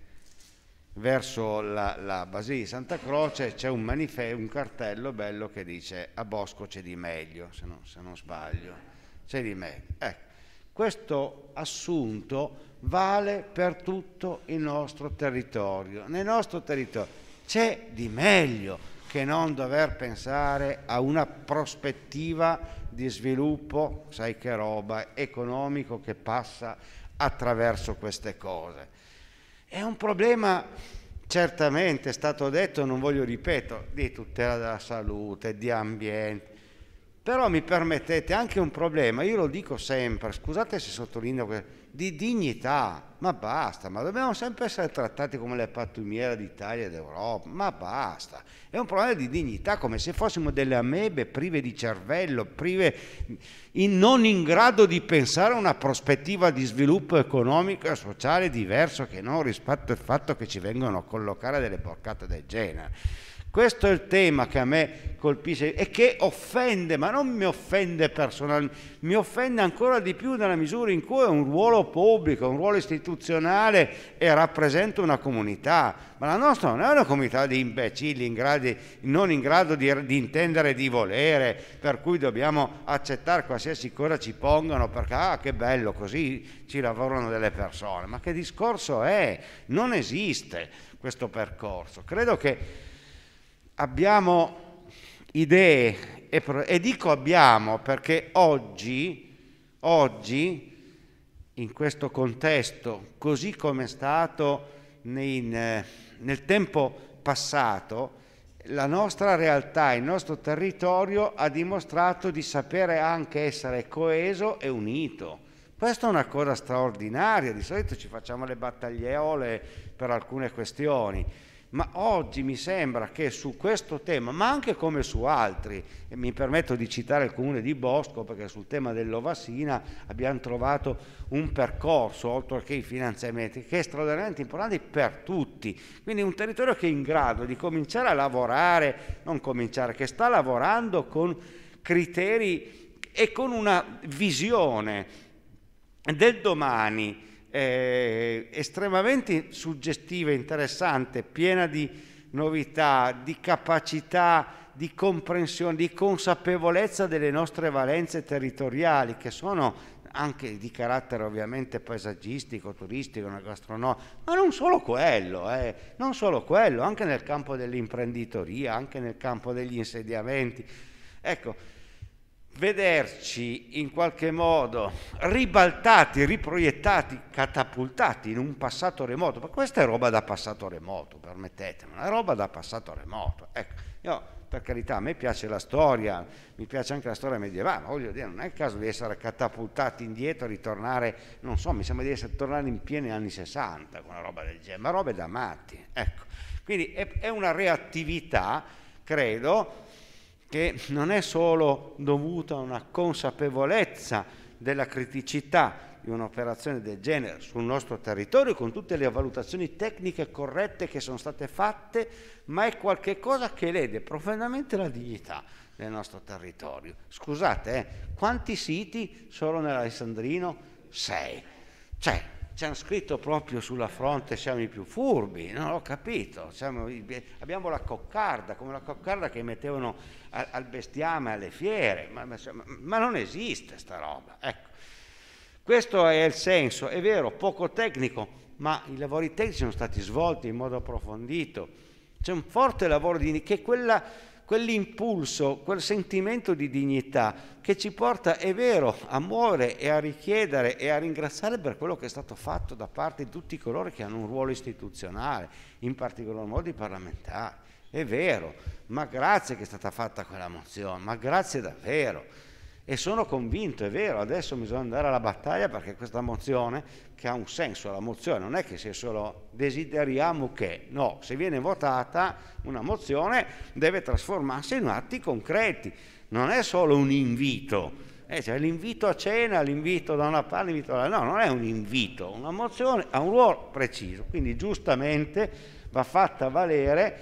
verso la, la Basilica di Santa Croce c'è un, un, cartello bello che dice a Bosco c'è di meglio, se non, se non sbaglio, c'è di meglio. Ecco, eh. questo assunto vale per tutto il nostro territorio. Nel nostro territorio c'è di meglio che non dover pensare a una prospettiva di sviluppo, sai che roba, economico che passa attraverso queste cose. È un problema, certamente, è stato detto, non voglio ripeto, di tutela della salute, di ambiente, però mi permettete anche un problema, io lo dico sempre, scusate se sottolineo, di dignità, ma basta, ma dobbiamo sempre essere trattati come le pattumiere d'Italia e d'Europa, ma basta. È un problema di dignità, come se fossimo delle amebe prive di cervello, prive in, non in grado di pensare a una prospettiva di sviluppo economico e sociale diverso che non rispetto al fatto che ci vengono a collocare delle porcate del genere. Questo è il tema che a me colpisce e che offende, ma non mi offende personalmente, mi offende ancora di più nella misura in cui è un ruolo pubblico, un ruolo istituzionale e rappresenta una comunità. Ma la nostra non è una comunità di imbecilli in grado, non in grado di, di intendere e di volere, per cui dobbiamo accettare qualsiasi cosa ci pongano perché ah che bello così ci lavorano delle persone. Ma che discorso è? Non esiste questo percorso. Credo che abbiamo idee e, e dico abbiamo perché oggi, oggi, in questo contesto, così come è stato nei, eh, nel tempo passato, la nostra realtà, il nostro territorio ha dimostrato di sapere anche essere coeso e unito. Questa è una cosa straordinaria, di solito ci facciamo le battagliole per alcune questioni ma oggi mi sembra che su questo tema, ma anche come su altri, e mi permetto di citare il comune di Bosco perché sul tema dell'Ovassina abbiamo trovato un percorso, oltre che i finanziamenti, che è straordinariamente importante per tutti, quindi un territorio che è in grado di cominciare a lavorare, non cominciare, che sta lavorando con criteri e con una visione del domani eh, estremamente suggestiva, interessante, piena di novità, di capacità di comprensione, di consapevolezza delle nostre valenze territoriali che sono anche di carattere ovviamente paesaggistico, turistico, gastronomico, ma non solo quello, eh, non solo quello, anche nel campo dell'imprenditoria, anche nel campo degli insediamenti. Ecco, vederci in qualche modo ribaltati, riproiettati, catapultati in un passato remoto, ma questa è roba da passato remoto, permettetemi, una roba da passato remoto. Ecco, io per carità, a me piace la storia, mi piace anche la storia medievale, ma voglio dire, non è il caso di essere catapultati indietro, ritornare, non so, mi sembra di essere tornati in pieni anni 60, una roba del genere, ma roba da matti, ecco. Quindi è, è una reattività, credo, che non è solo dovuta a una consapevolezza della criticità di un'operazione del genere sul nostro territorio con tutte le valutazioni tecniche corrette che sono state fatte, ma è qualcosa che lede profondamente la dignità del nostro territorio. Scusate, eh, quanti siti sono nell'Alessandrino? Sei. Cioè, ci hanno scritto proprio sulla fronte siamo i più furbi, non ho capito, i, abbiamo la coccarda, come la coccarda che mettevano a, al bestiame alle fiere, ma, ma, ma non esiste sta roba. Ecco. Questo è il senso, è vero, poco tecnico, ma i lavori tecnici sono stati svolti in modo approfondito. C'è un forte lavoro di... che quella quell'impulso, quel sentimento di dignità che ci porta, è vero, a muovere e a richiedere e a ringraziare per quello che è stato fatto da parte di tutti coloro che hanno un ruolo istituzionale, in particolar modo i parlamentari. È vero, ma grazie che è stata fatta quella mozione, ma grazie davvero. E sono convinto, è vero, adesso bisogna andare alla battaglia perché questa mozione che ha un senso la mozione, non è che sia solo desideriamo che, no, se viene votata una mozione deve trasformarsi in atti concreti, non è solo un invito, eh, cioè l'invito a cena, l'invito da una parte, l'invito dall'altra, no, non è un invito, una mozione ha un ruolo preciso, quindi giustamente va fatta valere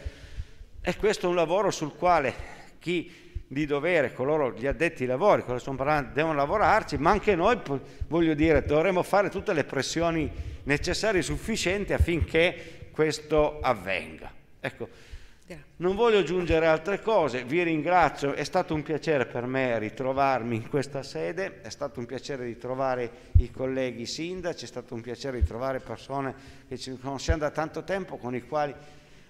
e questo è un lavoro sul quale chi di dovere, coloro gli addetti ai lavori, cosa sono parlando, devono lavorarci, ma anche noi, voglio dire, dovremmo fare tutte le pressioni necessarie e sufficienti affinché questo avvenga. Ecco, non voglio aggiungere altre cose, vi ringrazio, è stato un piacere per me ritrovarmi in questa sede, è stato un piacere ritrovare i colleghi sindaci, è stato un piacere ritrovare persone che ci conosciamo da tanto tempo con i quali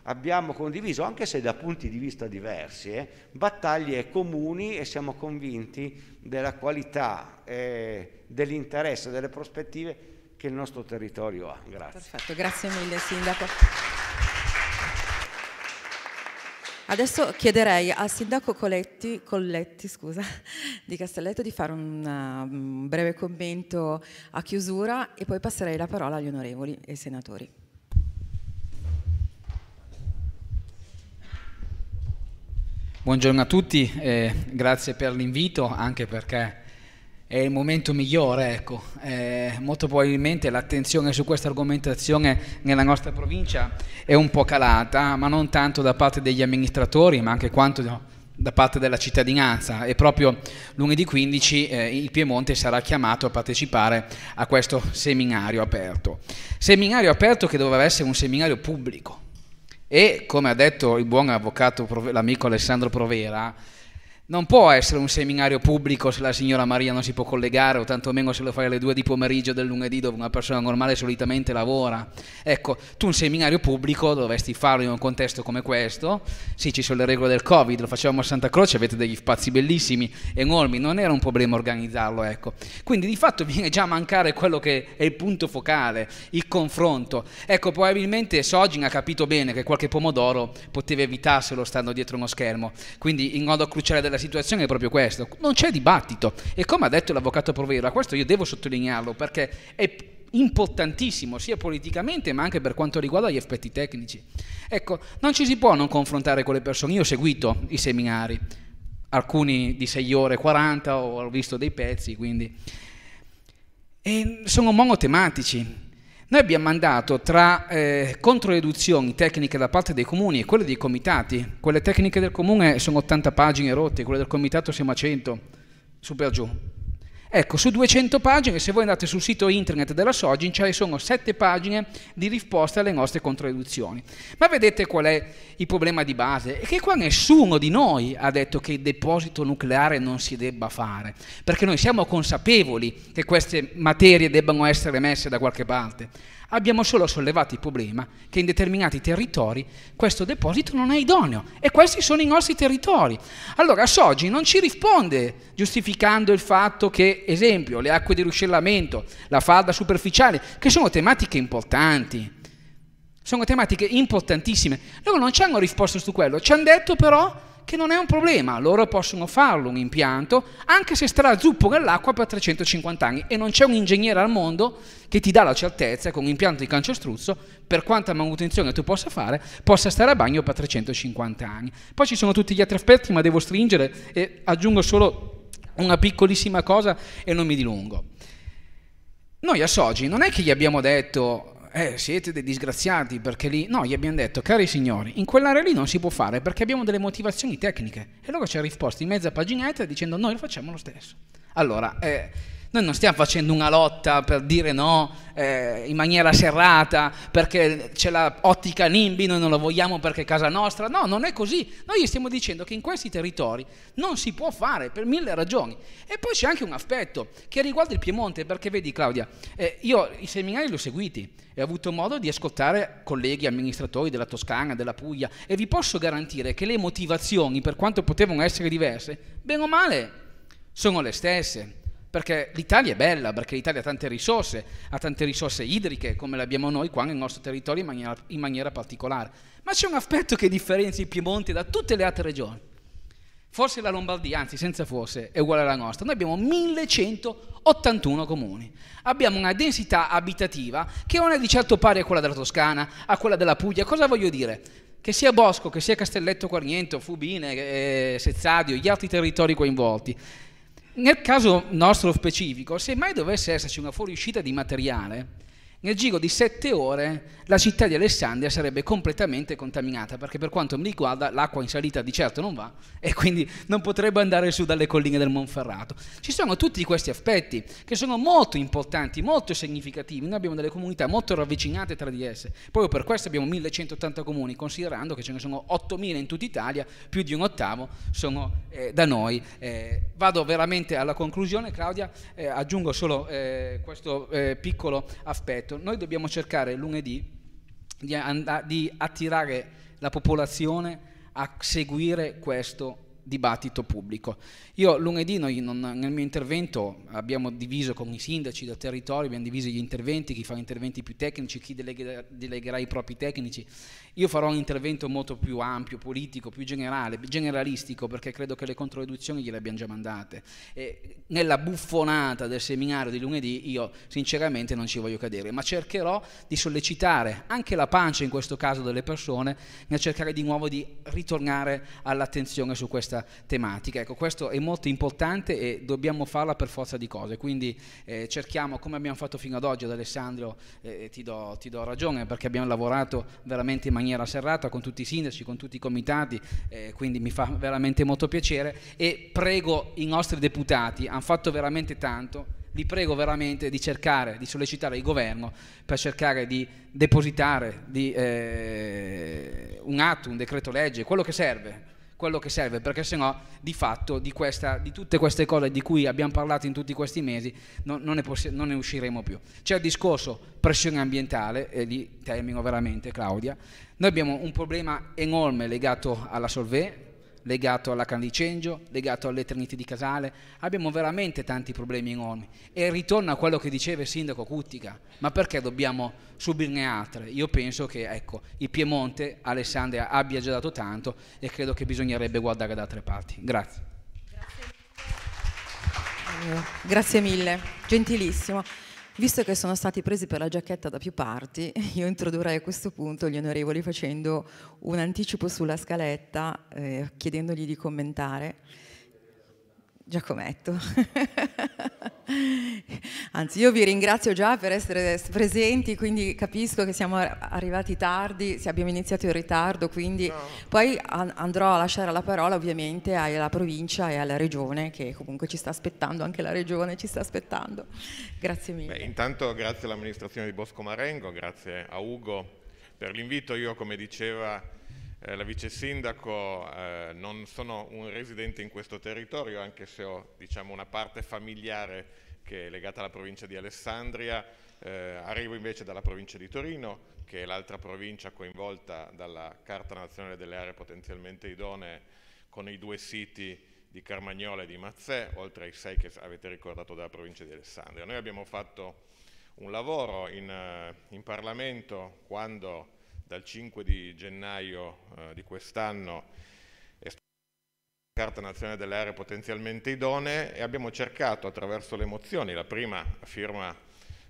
abbiamo condiviso, anche se da punti di vista diversi, eh, battaglie comuni e siamo convinti della qualità, eh, dell'interesse, delle prospettive che il nostro territorio ha. Grazie. Perfetto, grazie mille Sindaco. Adesso chiederei al Sindaco Coletti, Colletti scusa, di Castelletto di fare un, um, breve commento a chiusura e poi passerei la parola agli onorevoli e senatori. Buongiorno a tutti, eh, grazie per l'invito, anche perché è il momento migliore, ecco. eh, molto probabilmente l'attenzione su questa argomentazione nella nostra provincia è un po' calata, ma non tanto da parte degli amministratori, ma anche quanto da parte della cittadinanza e proprio lunedì 15 eh, il Piemonte sarà chiamato a partecipare a questo seminario aperto. Seminario aperto che doveva essere un seminario pubblico, e come ha detto il buon avvocato, l'amico Alessandro Provera, non può essere un seminario pubblico se la signora Maria non si può collegare o tantomeno se lo fai alle due di pomeriggio del lunedì dove una persona normale solitamente lavora. Ecco, tu un seminario pubblico dovresti farlo in un contesto come questo. Sì, ci sono le regole del Covid, lo facevamo a Santa Croce, avete degli spazi bellissimi, enormi, non era un problema organizzarlo, ecco. Quindi di fatto viene già a mancare quello che è il punto focale, il confronto. Ecco, probabilmente Sogin ha capito bene che qualche pomodoro poteva evitarselo stando dietro uno schermo. Quindi il nodo cruciale della situazione è proprio questa, non c'è dibattito e come ha detto l'avvocato Provera, questo io devo sottolinearlo perché è importantissimo sia politicamente ma anche per quanto riguarda gli aspetti tecnici. Ecco, non ci si può non confrontare con le persone, io ho seguito i seminari, alcuni di 6 ore 40, ho visto dei pezzi, quindi e sono monotematici noi abbiamo mandato tra eh, controeduzioni tecniche da parte dei comuni e quelle dei comitati, quelle tecniche del comune sono 80 pagine rotte, quelle del comitato siamo a 100, super giù, Ecco, su 200 pagine, se voi andate sul sito internet della Sogin, ci sono 7 pagine di risposte alle nostre contraddizioni. Ma vedete qual è il problema di base? È che qua nessuno di noi ha detto che il deposito nucleare non si debba fare, perché noi siamo consapevoli che queste materie debbano essere messe da qualche parte. Abbiamo solo sollevato il problema che in determinati territori questo deposito non è idoneo e questi sono i nostri territori. Allora Sogi non ci risponde giustificando il fatto che, esempio, le acque di ruscellamento, la falda superficiale, che sono tematiche importanti, sono tematiche importantissime. Loro non ci hanno risposto su quello, ci hanno detto però che non è un problema, loro possono farlo un impianto anche se starà zuppo nell'acqua per 350 anni e non c'è un ingegnere al mondo che ti dà la certezza che un impianto di cancestruzzo, per quanta manutenzione tu possa fare, possa stare a bagno per 350 anni. Poi ci sono tutti gli altri aspetti, ma devo stringere e aggiungo solo una piccolissima cosa e non mi dilungo. Noi a Soggi non è che gli abbiamo detto eh, siete dei disgraziati perché lì... No, gli abbiamo detto, cari signori, in quell'area lì non si può fare perché abbiamo delle motivazioni tecniche. E loro ci hanno risposto in mezza paginetta dicendo noi lo facciamo lo stesso. Allora, eh, noi non stiamo facendo una lotta per dire no eh, in maniera serrata perché c'è l'ottica NIMBY, noi non la vogliamo perché è casa nostra. No, non è così. Noi stiamo dicendo che in questi territori non si può fare per mille ragioni. E poi c'è anche un aspetto che riguarda il Piemonte, perché vedi Claudia, eh, io i seminari li ho seguiti e ho avuto modo di ascoltare colleghi amministratori della Toscana, della Puglia e vi posso garantire che le motivazioni, per quanto potevano essere diverse, bene o male, sono le stesse. Perché l'Italia è bella, perché l'Italia ha tante risorse, ha tante risorse idriche come le abbiamo noi qua nel nostro territorio in maniera, in maniera particolare. Ma c'è un aspetto che differenzia il Piemonte da tutte le altre regioni. Forse la Lombardia, anzi senza forse, è uguale alla nostra. Noi abbiamo 1181 comuni. Abbiamo una densità abitativa che non è di certo pari a quella della Toscana, a quella della Puglia. Cosa voglio dire? Che sia Bosco, che sia Castelletto Quarniento, Fubine, eh, Sezzadio, gli altri territori coinvolti. Nel caso nostro specifico, se mai dovesse esserci una fuoriuscita di materiale, nel giro di sette ore la città di Alessandria sarebbe completamente contaminata, perché per quanto mi riguarda l'acqua in salita di certo non va e quindi non potrebbe andare su dalle colline del Monferrato. Ci sono tutti questi aspetti che sono molto importanti, molto significativi. Noi abbiamo delle comunità molto ravvicinate tra di esse, proprio per questo abbiamo 1180 comuni, considerando che ce ne sono 8000 in tutta Italia, più di un ottavo sono eh, da noi. Eh, vado veramente alla conclusione, Claudia, eh, aggiungo solo eh, questo eh, piccolo aspetto detto, noi dobbiamo cercare lunedì di, and- di attirare la popolazione a seguire questo dibattito pubblico. Io lunedì noi non, nel mio intervento abbiamo diviso con i sindaci del territorio, abbiamo diviso gli interventi, chi fa interventi più tecnici, chi delegherà, delegherà i propri tecnici. Io farò un intervento molto più ampio, politico, più generale, generalistico, perché credo che le controeduzioni gliele abbiamo già mandate. E nella buffonata del seminario di lunedì io sinceramente non ci voglio cadere, ma cercherò di sollecitare anche la pancia in questo caso delle persone nel cercare di nuovo di ritornare all'attenzione su questa questa tematica. Ecco, questo è molto importante e dobbiamo farla per forza di cose, quindi eh, cerchiamo, come abbiamo fatto fino ad oggi, ad Alessandro eh, eh, ti, do, ti, do, ragione, perché abbiamo lavorato veramente in maniera serrata con tutti i sindaci, con tutti i comitati, eh, quindi mi fa veramente molto piacere e prego i nostri deputati, hanno fatto veramente tanto, Vi prego veramente di cercare di sollecitare il governo per cercare di depositare di, eh, un atto, un decreto legge, quello che serve quello che serve, perché sennò di fatto di, questa, di tutte queste cose di cui abbiamo parlato in tutti questi mesi no, non, ne possi- non, ne usciremo più. C'è il discorso pressione ambientale, e lì termino veramente Claudia, noi abbiamo un problema enorme legato alla Solvay, legato alla Candicengio, legato alle Triniti di Casale, abbiamo veramente tanti problemi enormi e ritorno a quello che diceva il sindaco Cuttica, ma perché dobbiamo subirne altre? Io penso che ecco, il Piemonte, Alessandria abbia già dato tanto e credo che bisognerebbe guardare da altre parti. Grazie. Grazie mille, gentilissimo. Visto che sono stati presi per la giacchetta da più parti, io introdurrei a questo punto gli onorevoli facendo un anticipo sulla scaletta, eh, chiedendogli di commentare. Giacometto. Anzi, io vi ringrazio già per essere presenti, quindi capisco che siamo arrivati tardi, abbiamo iniziato in ritardo, quindi no. poi andrò a lasciare la parola ovviamente alla provincia e alla regione, che comunque ci sta aspettando, anche la regione ci sta aspettando. Grazie mille. Beh, intanto grazie all'amministrazione di Bosco Marengo, grazie a Ugo per l'invito. Io, come diceva eh, la vice sindaco, eh, non sono un residente in questo territorio, anche se ho diciamo, una parte familiare che è legata alla provincia di Alessandria, eh, arrivo invece dalla provincia di Torino, che è l'altra provincia coinvolta dalla Carta Nazionale delle Aree Potenzialmente Idonee con i due siti di Carmagnola e di Mazzè, oltre ai sei che avete ricordato della provincia di Alessandria. Noi abbiamo fatto un lavoro in, eh, in Parlamento quando dal 5 di gennaio eh, di quest'anno è stata la Carta Nazionale delle Aree Potenzialmente Idonee e abbiamo cercato attraverso le mozioni, la prima firma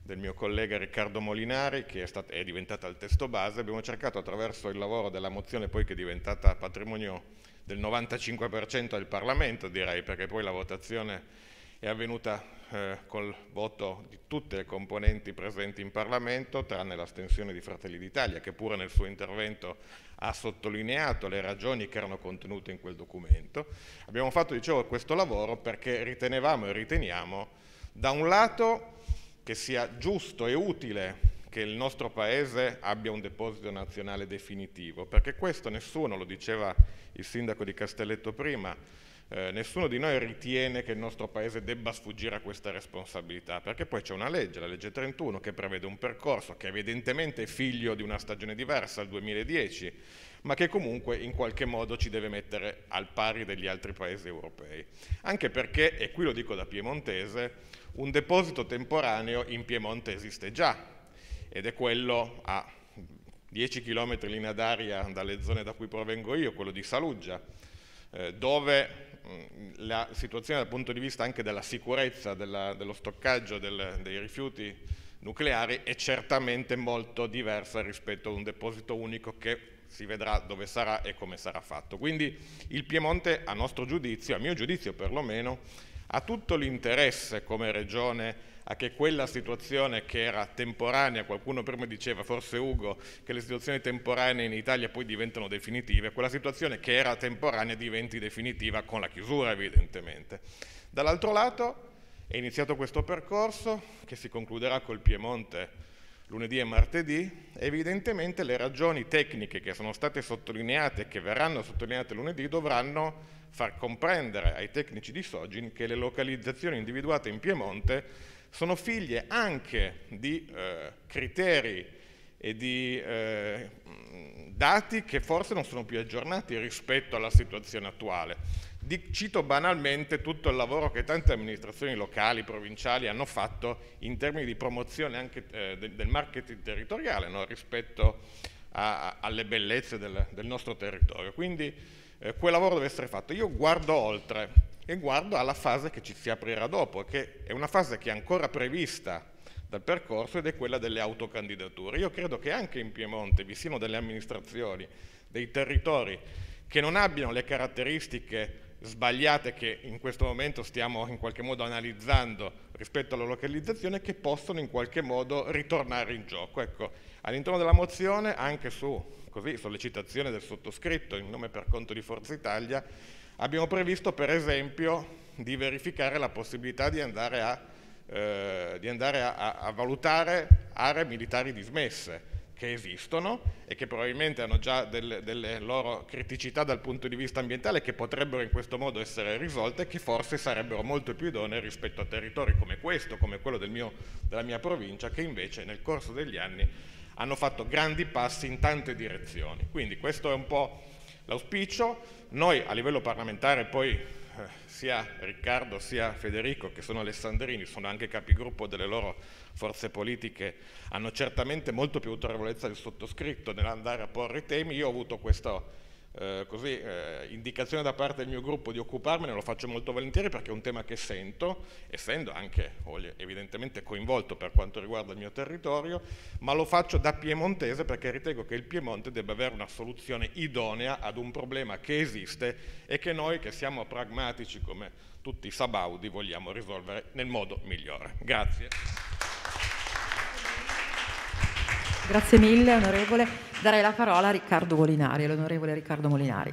del mio collega Riccardo Molinari che è, stata, è diventata il testo base, abbiamo cercato attraverso il lavoro della mozione poi che è diventata patrimonio del 95% del Parlamento direi perché poi la votazione è avvenuta eh, col voto di tutte le componenti presenti in Parlamento, tranne l'astensione di Fratelli d'Italia, che pure nel suo intervento ha sottolineato le ragioni che erano contenute in quel documento. Abbiamo fatto, dicevo, questo lavoro perché ritenevamo e riteniamo, da un lato, che sia giusto e utile che il nostro Paese abbia un deposito nazionale definitivo, perché questo nessuno, lo diceva il sindaco di Castelletto prima, eh, nessuno di noi ritiene che il nostro Paese debba sfuggire a questa responsabilità, perché poi c'è una legge, la legge 31, che prevede un percorso che evidentemente è figlio di una stagione diversa, il 2010, ma che comunque in qualche modo ci deve mettere al pari degli altri paesi europei. Anche perché, e qui lo dico da piemontese, un deposito temporaneo in Piemonte esiste già, ed è quello a 10 km linea d'aria dalle zone da cui provengo io, quello di Saluggia, eh, dove Mm, la situazione dal punto di vista anche della sicurezza, della, dello stoccaggio del, dei rifiuti nucleari è certamente molto diversa rispetto a un deposito unico che si vedrà dove sarà e come sarà fatto. Quindi il Piemonte, a nostro giudizio, a mio giudizio perlomeno, ha tutto l'interesse come regione a che quella situazione che era temporanea, qualcuno prima diceva, forse Ugo, che le situazioni temporanee in Italia poi diventano definitive, quella situazione che era temporanea diventi definitiva con la chiusura evidentemente. Dall'altro lato è iniziato questo percorso che si concluderà col Piemonte lunedì e martedì, evidentemente le ragioni tecniche che sono state sottolineate e che verranno sottolineate lunedì dovranno far comprendere ai tecnici di Sogin che le localizzazioni individuate in Piemonte sono figlie anche di eh, criteri e di eh, dati che forse non sono più aggiornati rispetto alla situazione attuale. Di, cito banalmente tutto il lavoro che tante amministrazioni locali, provinciali hanno fatto in termini di promozione anche eh, de, del marketing territoriale no? rispetto a, a, alle bellezze del, del nostro territorio. Quindi eh, quel lavoro deve essere fatto. Io guardo oltre e guardo alla fase che ci si aprirà dopo, che è una fase che è ancora prevista dal percorso ed è quella delle autocandidature. Io credo che anche in Piemonte vi siano delle amministrazioni, dei territori che non abbiano le caratteristiche sbagliate che in questo momento stiamo in qualche modo analizzando rispetto alla localizzazione che possono in qualche modo ritornare in gioco. Ecco, all'interno della mozione anche su così sollecitazione del sottoscritto in nome per conto di Forza Italia, abbiamo previsto per esempio di verificare la possibilità di andare a, eh, di andare a, a valutare aree militari dismesse che esistono e che probabilmente hanno già delle, delle, loro criticità dal punto di vista ambientale che potrebbero in questo modo essere risolte e che forse sarebbero molto più idonee rispetto a territori come questo, come quello del mio, della mia provincia, che invece nel corso degli anni hanno fatto grandi passi in tante direzioni. Quindi questo è un po' l'auspicio. Noi a livello parlamentare poi eh, sia Riccardo sia Federico che sono alessandrini, sono anche capigruppo delle loro forze politiche, hanno certamente molto più autorevolezza del sottoscritto nell'andare a porre i temi. Io ho avuto questo eh, così, eh, indicazione da parte del mio gruppo di occuparmene, lo faccio molto volentieri perché è un tema che sento, essendo anche evidentemente coinvolto per quanto riguarda il mio territorio, ma lo faccio da piemontese perché ritengo che il Piemonte debba avere una soluzione idonea ad un problema che esiste e che noi che siamo pragmatici come tutti i sabaudi vogliamo risolvere nel modo migliore. Grazie. Grazie mille, onorevole. Darei la parola a Riccardo Molinari, l'onorevole Riccardo Molinari.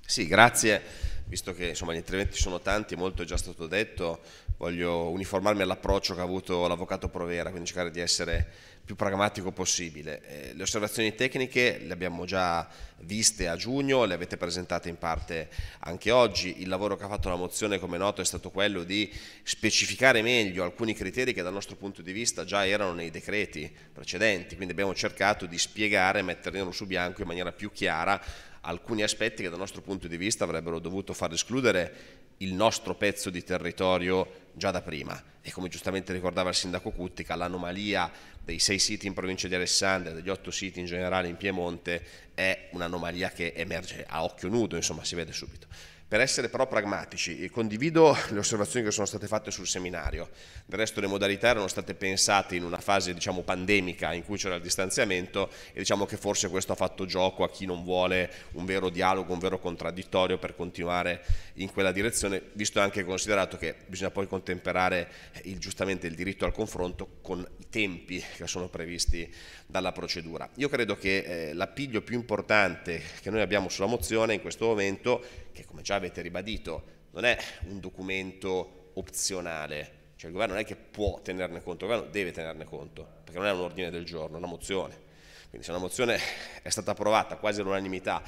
Sì, grazie. Visto che insomma, gli interventi sono tanti, molto è già stato detto, voglio uniformarmi all'approccio che ha avuto l'avvocato Provera, quindi cercare di essere più pragmatico possibile. Eh, le osservazioni tecniche le abbiamo già viste a giugno, le avete presentate in parte anche oggi, il lavoro che ha fatto la mozione come noto è stato quello di specificare meglio alcuni criteri che dal nostro punto di vista già erano nei decreti precedenti, quindi abbiamo cercato di spiegare, mettere nero su bianco in maniera più chiara alcuni aspetti che dal nostro punto di vista avrebbero dovuto far escludere il nostro pezzo di territorio già da prima e come giustamente ricordava il sindaco Cuttica l'anomalia dei sei siti in provincia di Alessandria, degli otto siti in generale in Piemonte è un'anomalia che emerge a occhio nudo, insomma si vede subito. Per essere però pragmatici, condivido le osservazioni che sono state fatte sul seminario. Del resto le modalità erano state pensate in una fase diciamo, pandemica in cui c'era il distanziamento e diciamo che forse questo ha fatto gioco a chi non vuole un vero dialogo, un vero contraddittorio per continuare in quella direzione, visto anche considerato che bisogna poi contemperare il, giustamente il diritto al confronto con i tempi che sono previsti dalla procedura. Io credo che eh, l'appiglio più importante che noi abbiamo sulla mozione in questo momento, che come già avete ribadito, non è un documento opzionale, cioè il governo non è che può tenerne conto, il governo deve tenerne conto, perché non è un ordine del giorno, è una mozione. Quindi se una mozione è stata approvata quasi all'unanimità,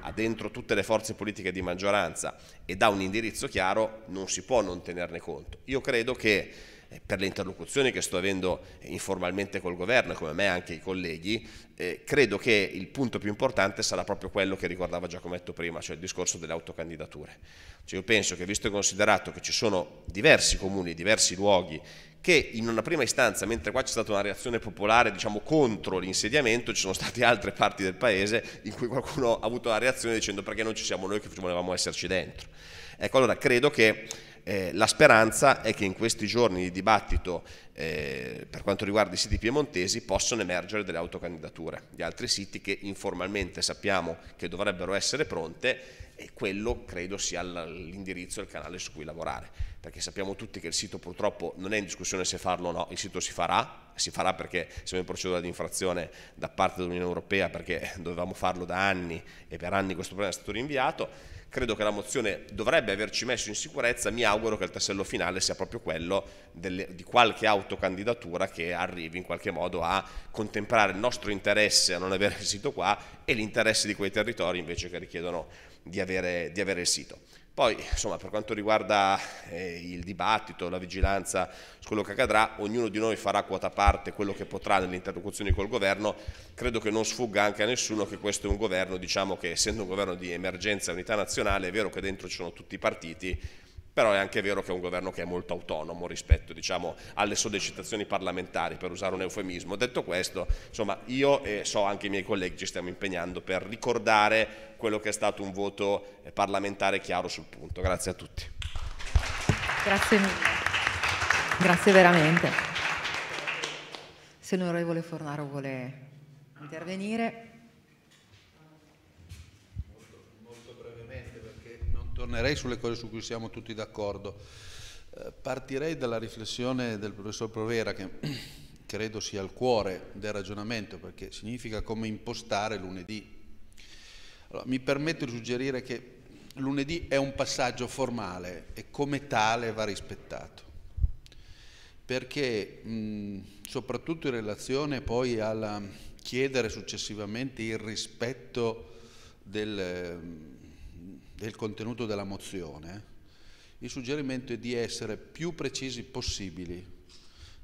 ha dentro tutte le forze politiche di maggioranza e dà un indirizzo chiaro, non si può non tenerne conto. Io credo che eh, per le interlocuzioni che sto avendo eh, informalmente col governo e come me anche i colleghi, eh, credo che il punto più importante sarà proprio quello che ricordava Giacometto prima, cioè il discorso delle autocandidature. Cioè io penso che visto e considerato che ci sono diversi comuni, diversi luoghi che in una prima istanza, mentre qua c'è stata una reazione popolare diciamo, contro l'insediamento, ci sono state altre parti del paese in cui qualcuno ha avuto la reazione dicendo perché non ci siamo noi che volevamo esserci dentro. Ecco allora credo che eh, la speranza è che in questi giorni di dibattito eh, per quanto riguarda i siti piemontesi possono emergere delle autocandidature di altri siti che informalmente sappiamo che dovrebbero essere pronte e quello credo sia l'indirizzo e il canale su cui lavorare, perché sappiamo tutti che il sito purtroppo non è in discussione se farlo o no, il sito si farà, si farà perché siamo in procedura di infrazione da parte dell'Unione Europea perché dovevamo farlo da anni e per anni questo problema è stato rinviato, credo che la mozione dovrebbe averci messo in sicurezza, mi auguro che il tassello finale sia proprio quello delle, di qualche autocandidatura che arrivi in qualche modo a contemplare il nostro interesse a non avere il sito qua e l'interesse di quei territori invece che richiedono di avere, di avere il sito. Poi, insomma, per quanto riguarda eh, il dibattito, la vigilanza su quello che accadrà, ognuno di noi farà quota parte quello che potrà nelle interlocuzioni col governo. Credo che non sfugga anche a nessuno che questo è un governo, diciamo che essendo un governo di emergenza unità nazionale, è vero che dentro ci sono tutti i partiti, però è anche vero che è un governo che è molto autonomo rispetto diciamo, alle sollecitazioni parlamentari, per usare un eufemismo. Detto questo, insomma, io e so anche i miei colleghi ci stiamo impegnando per ricordare quello che è stato un voto eh, parlamentare chiaro sul punto. Grazie a tutti. Grazie mille. Grazie veramente. Se l'onorevole Fornaro vuole intervenire. Tornerei sulle cose su cui siamo tutti d'accordo. Eh, partirei dalla riflessione del professor Provera che credo sia il cuore del ragionamento perché significa come impostare lunedì. Allora, mi permetto di suggerire che lunedì è un passaggio formale e come tale va rispettato perché mh, soprattutto in relazione poi al chiedere successivamente il rispetto del del contenuto della mozione, il suggerimento è di essere più precisi possibili,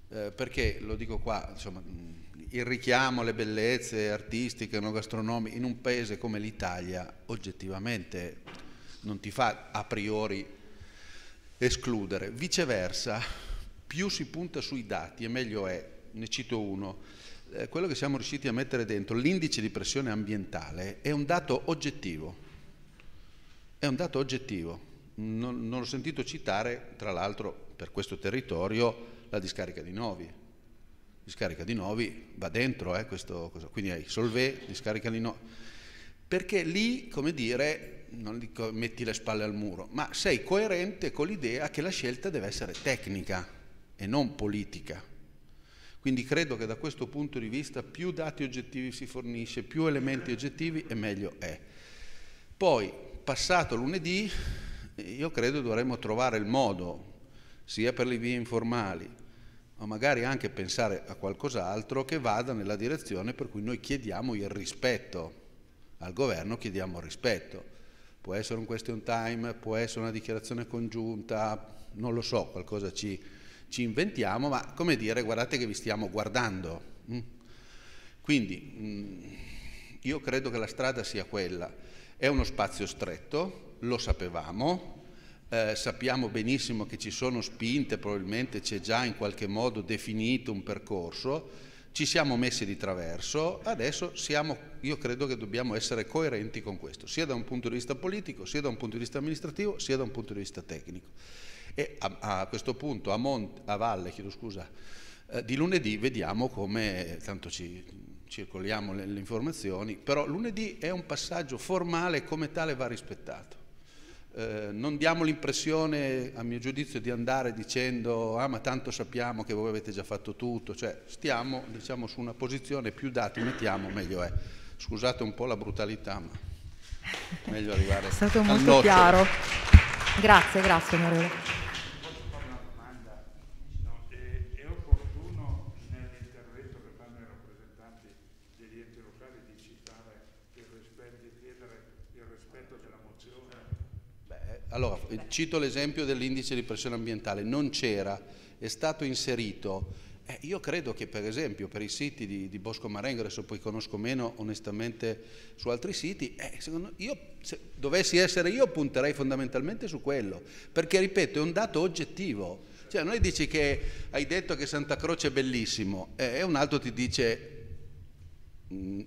eh, perché lo dico qua, insomma, mm, il richiamo alle bellezze artistiche, no, gastronomiche, in un paese come l'Italia oggettivamente non ti fa a priori escludere. Viceversa, più si punta sui dati e meglio è, ne cito uno, eh, quello che siamo riusciti a mettere dentro, l'indice di pressione ambientale, è un dato oggettivo è un dato oggettivo. Non, non ho sentito citare, tra l'altro, per questo territorio la discarica di Novi. Discarica di Novi va dentro, eh, questo, quindi hai Solvè, discarica di Novi. Perché lì, come dire, non dico, metti le spalle al muro, ma sei coerente con l'idea che la scelta deve essere tecnica e non politica. Quindi credo che da questo punto di vista più dati oggettivi si fornisce, più elementi oggettivi e meglio è. Poi passato lunedì io credo dovremmo trovare il modo, sia per le vie informali, ma magari anche pensare a qualcos'altro che vada nella direzione per cui noi chiediamo il rispetto. Al governo chiediamo il rispetto. Può essere un question time, può essere una dichiarazione congiunta, non lo so, qualcosa ci, ci inventiamo, ma come dire, guardate che vi stiamo guardando. Mm? Quindi mm, io credo che la strada sia quella è uno spazio stretto, lo sapevamo, eh, sappiamo benissimo che ci sono spinte, probabilmente c'è già in qualche modo definito un percorso, ci siamo messi di traverso, adesso siamo, io credo che dobbiamo essere coerenti con questo, sia da un punto di vista politico, sia da un punto di vista amministrativo, sia da un punto di vista tecnico. E a, a questo punto, a, Mont, a Valle, scusa, eh, di lunedì vediamo come, tanto ci, circoliamo le, le informazioni, però lunedì è un passaggio formale e come tale va rispettato. Eh, non diamo l'impressione, a mio giudizio, di andare dicendo ah ma tanto sappiamo che voi avete già fatto tutto, cioè stiamo diciamo, su una posizione, più dati mettiamo meglio è. Scusate un po' la brutalità, ma meglio arrivare. è stato molto chiaro. Grazie, grazie onorevole. Allora, cito l'esempio dell'indice di pressione ambientale, non c'era, è stato inserito. Eh, io credo che per esempio per i siti di, di Bosco Marengo, adesso poi conosco meno onestamente su altri siti, eh, io, se dovessi essere io punterei fondamentalmente su quello, perché ripeto è un dato oggettivo. Cioè noi dici che hai detto che Santa Croce è bellissimo eh, e un altro ti dice Mm,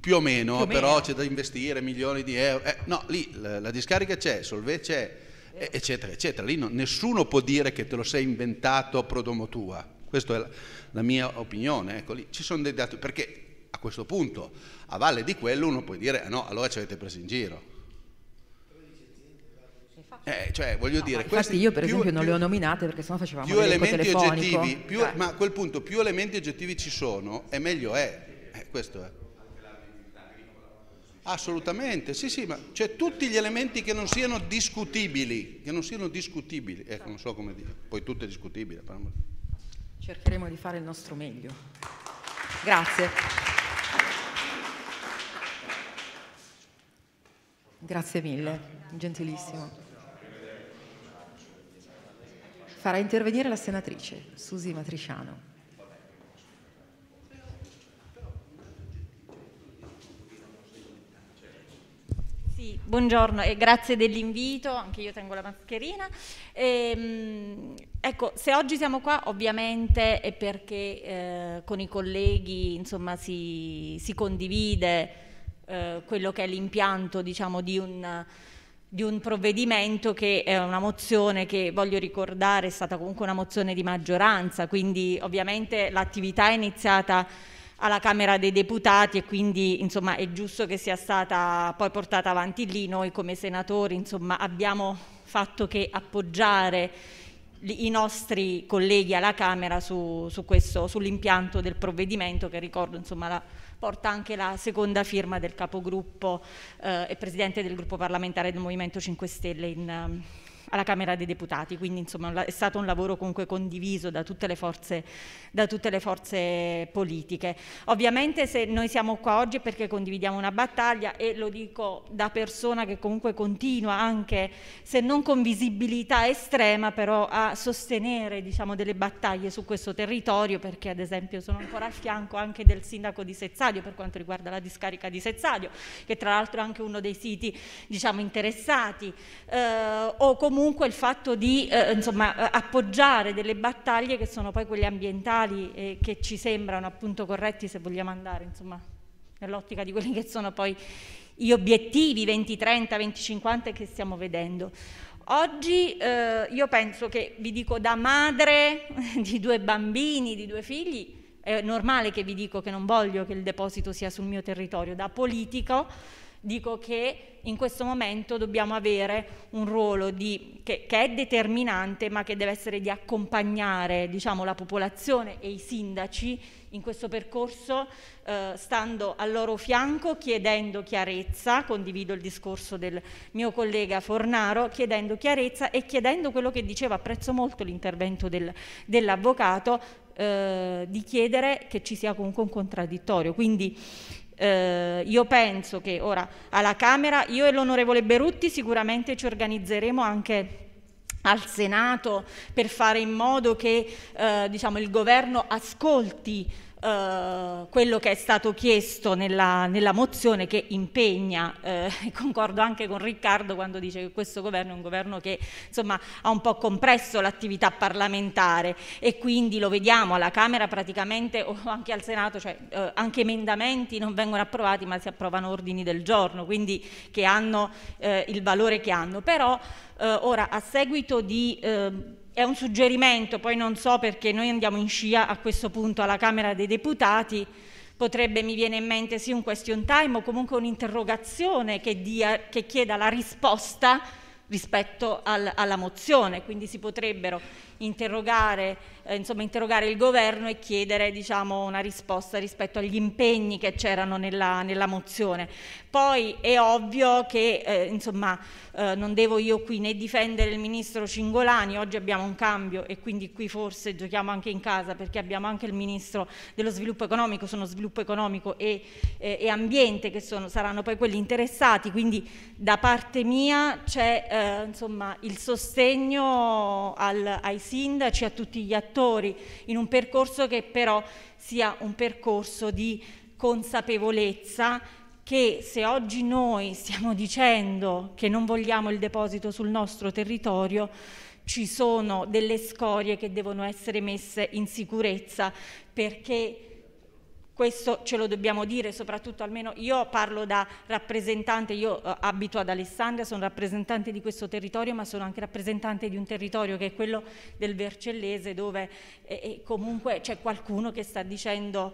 più o meno, più però meno. c'è da investire milioni di euro. Eh, no, lì la, la, discarica c'è, Solvay c'è, eh. eccetera, eccetera. Lì no, nessuno può dire che te lo sei inventato a prodomo tua. Questa è la, la mia opinione. Ecco, lì ci sono dei dati, perché a questo punto, a valle di quello, uno può dire, ah, no, allora ci avete preso in giro. Eh, cioè, voglio no, dire, infatti io per più, esempio non più, le ho nominate perché sennò facevamo più elementi oggettivi, più, ma a quel punto più elementi oggettivi ci sono e meglio è eh, questo è. Assolutamente, sì, sì, ma c'è tutti gli elementi che non siano discutibili, che non siano discutibili, ecco, non so come dire, poi tutto è discutibile. Cercheremo di fare il nostro meglio. Grazie. Grazie mille, gentilissimo. Farà intervenire la senatrice Susi Matriciano. Sì, buongiorno e grazie dell'invito, anche io tengo la mascherina. Ehm, ecco, se oggi siamo qua ovviamente è perché eh, con i colleghi insomma, si, si condivide eh, quello che è l'impianto diciamo, di di un provvedimento che è una mozione che voglio ricordare è stata comunque una mozione di maggioranza, quindi ovviamente l'attività è iniziata alla Camera dei Deputati e quindi insomma, è giusto che sia stata poi portata avanti lì. Noi come senatori insomma, abbiamo fatto che appoggiare i nostri colleghi alla Camera su, su sull'impianto del provvedimento che ricordo insomma, la, porta anche la seconda firma del capogruppo eh, e presidente del gruppo parlamentare del Movimento 5 Stelle in, alla Camera dei Deputati, quindi insomma è stato un lavoro comunque condiviso da tutte le forze, tutte le forze politiche. Ovviamente se noi siamo qua oggi è perché condividiamo una battaglia e lo dico da persona che comunque continua anche se non con visibilità estrema però a sostenere diciamo, delle battaglie su questo territorio perché ad esempio sono ancora a fianco anche del sindaco di Sezzadio per quanto riguarda la discarica di Sezzadio che tra l'altro è anche uno dei siti diciamo, interessati eh, o comunque comunque il fatto di eh, insomma, eh, appoggiare delle battaglie che sono poi quelle ambientali e che ci sembrano appunto corretti se vogliamo andare insomma, nell'ottica di quelli che sono poi gli obiettivi 2030, 2050 che stiamo vedendo. Oggi eh, io penso che, vi dico da madre di due bambini, di due figli, è normale che vi dico che non voglio che il deposito sia sul mio territorio, da politico Dico che in questo momento dobbiamo avere un ruolo di, che, che, è determinante ma che deve essere di accompagnare diciamo, la popolazione e i sindaci in questo percorso eh, stando al loro fianco chiedendo chiarezza, condivido il discorso del mio collega Fornaro, chiedendo chiarezza e chiedendo quello che diceva, apprezzo molto l'intervento del, dell'avvocato, eh, di chiedere che ci sia comunque un contraddittorio. Quindi eh, io penso che ora alla Camera io e l'onorevole Berutti sicuramente ci organizzeremo anche al Senato per fare in modo che eh, diciamo, il governo ascolti eh, quello che è stato chiesto nella, nella mozione che impegna, eh, concordo anche con Riccardo quando dice che questo governo è un governo che insomma, ha un po' compresso l'attività parlamentare e quindi lo vediamo alla Camera praticamente o anche al Senato, cioè, eh, anche emendamenti non vengono approvati ma si approvano ordini del giorno, quindi che hanno eh, il valore che hanno. Però eh, ora a seguito di eh, è un suggerimento, poi non so perché noi andiamo in scia a questo punto alla Camera dei Deputati, potrebbe, mi viene in mente, sì un question time o comunque un'interrogazione che, dia, che chieda la risposta rispetto al, alla mozione, quindi si potrebbero interrogare, eh, insomma, interrogare il governo e chiedere diciamo, una risposta rispetto agli impegni che c'erano nella, nella, mozione. Poi è ovvio che eh, insomma, eh, non devo io qui né difendere il ministro Cingolani, oggi abbiamo un cambio e quindi qui forse giochiamo anche in casa perché abbiamo anche il ministro dello sviluppo economico, sono sviluppo economico e, eh, e ambiente che sono, saranno poi quelli interessati, quindi da parte mia c'è eh, insomma, il sostegno al, ai sindaci, a tutti gli attori, in un percorso che però sia un percorso di consapevolezza che se oggi noi stiamo dicendo che non vogliamo il deposito sul nostro territorio, ci sono delle scorie che devono essere messe in sicurezza perché questo ce lo dobbiamo dire, soprattutto almeno io parlo da rappresentante, io eh, abito ad Alessandria, sono rappresentante di questo territorio, ma sono anche rappresentante di un territorio che è quello del Vercellese, dove eh, eh, comunque c'è qualcuno che sta dicendo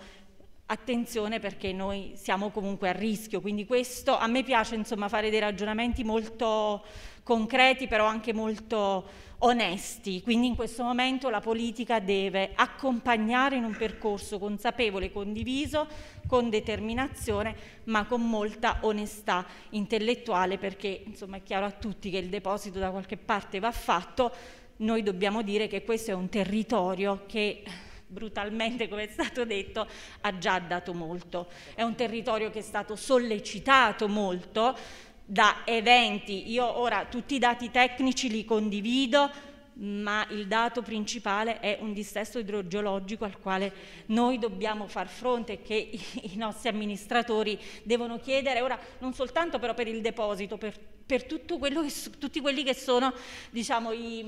attenzione perché noi siamo comunque a rischio, quindi questo a me piace insomma fare dei ragionamenti molto concreti però anche molto onesti. Quindi in questo momento la politica deve accompagnare in un percorso consapevole, condiviso, con determinazione, ma con molta onestà intellettuale perché insomma è chiaro a tutti che il deposito da qualche parte va fatto. Noi dobbiamo dire che questo è un territorio che brutalmente come è stato detto, ha già dato molto. È un territorio che è stato sollecitato molto da eventi. Io ora tutti i dati tecnici li condivido, ma il dato principale è un dissesto idrogeologico al quale noi dobbiamo far fronte e che i nostri amministratori devono chiedere ora non soltanto però per il deposito per, per tutto quello che, tutti quelli che sono diciamo i